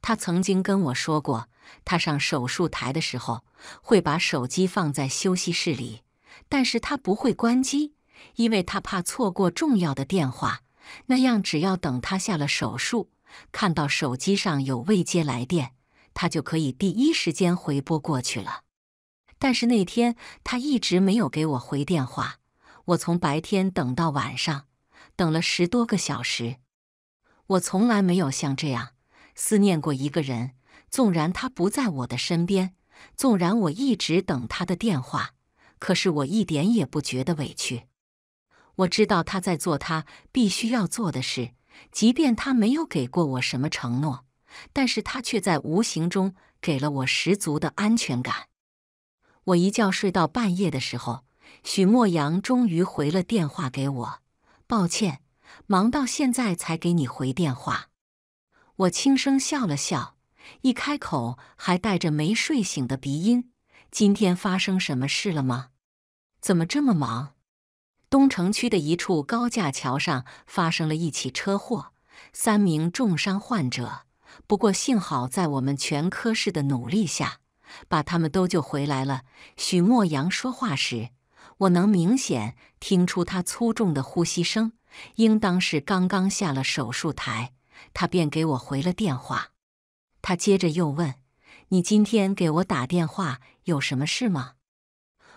[SPEAKER 1] 他曾经跟我说过，他上手术台的时候会把手机放在休息室里，但是他不会关机，因为他怕错过重要的电话。那样，只要等他下了手术，看到手机上有未接来电，他就可以第一时间回拨过去了。但是那天他一直没有给我回电话，我从白天等到晚上，等了十多个小时。我从来没有像这样思念过一个人，纵然他不在我的身边，纵然我一直等他的电话，可是我一点也不觉得委屈。我知道他在做他必须要做的事，即便他没有给过我什么承诺，但是他却在无形中给了我十足的安全感。我一觉睡到半夜的时候，许墨阳终于回了电话给我。抱歉，忙到现在才给你回电话。我轻声笑了笑，一开口还带着没睡醒的鼻音：“今天发生什么事了吗？怎么这么忙？”东城区的一处高架桥上发生了一起车祸，三名重伤患者，不过幸好在我们全科室的努力下。把他们都救回来了。许墨阳说话时，我能明显听出他粗重的呼吸声，应当是刚刚下了手术台。他便给我回了电话。他接着又问：“你今天给我打电话有什么事吗？”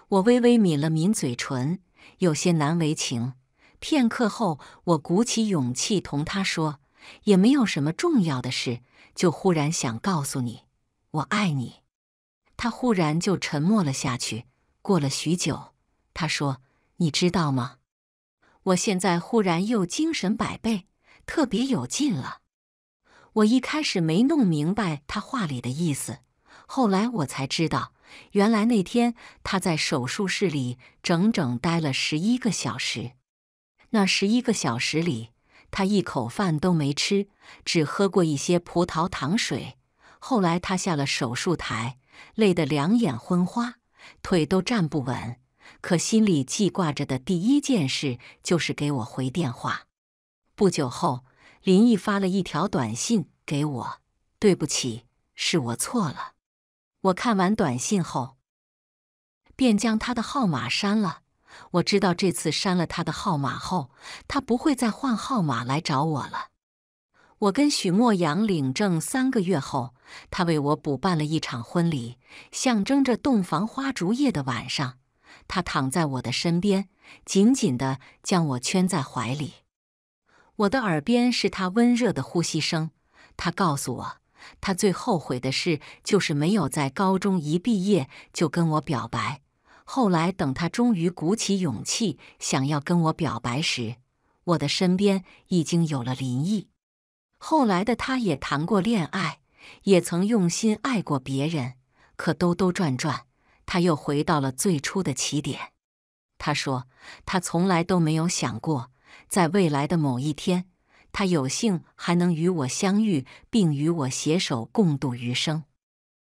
[SPEAKER 1] 我微微抿了抿嘴唇，有些难为情。片刻后，我鼓起勇气同他说：“也没有什么重要的事，就忽然想告诉你，我爱你。”他忽然就沉默了下去。过了许久，他说：“你知道吗？我现在忽然又精神百倍，特别有劲了。”我一开始没弄明白他话里的意思，后来我才知道，原来那天他在手术室里整整待了十一个小时。那十一个小时里，他一口饭都没吃，只喝过一些葡萄糖水。后来他下了手术台。累得两眼昏花，腿都站不稳，可心里记挂着的第一件事就是给我回电话。不久后，林毅发了一条短信给我：“对不起，是我错了。”我看完短信后，便将他的号码删了。我知道这次删了他的号码后，他不会再换号码来找我了。我跟许墨阳领证三个月后。他为我补办了一场婚礼，象征着洞房花烛夜的晚上，他躺在我的身边，紧紧地将我圈在怀里。我的耳边是他温热的呼吸声。他告诉我，他最后悔的事就是没有在高中一毕业就跟我表白。后来，等他终于鼓起勇气想要跟我表白时，我的身边已经有了林毅。后来的他也谈过恋爱。也曾用心爱过别人，可兜兜转转，他又回到了最初的起点。他说，他从来都没有想过，在未来的某一天，他有幸还能与我相遇，并与我携手共度余生。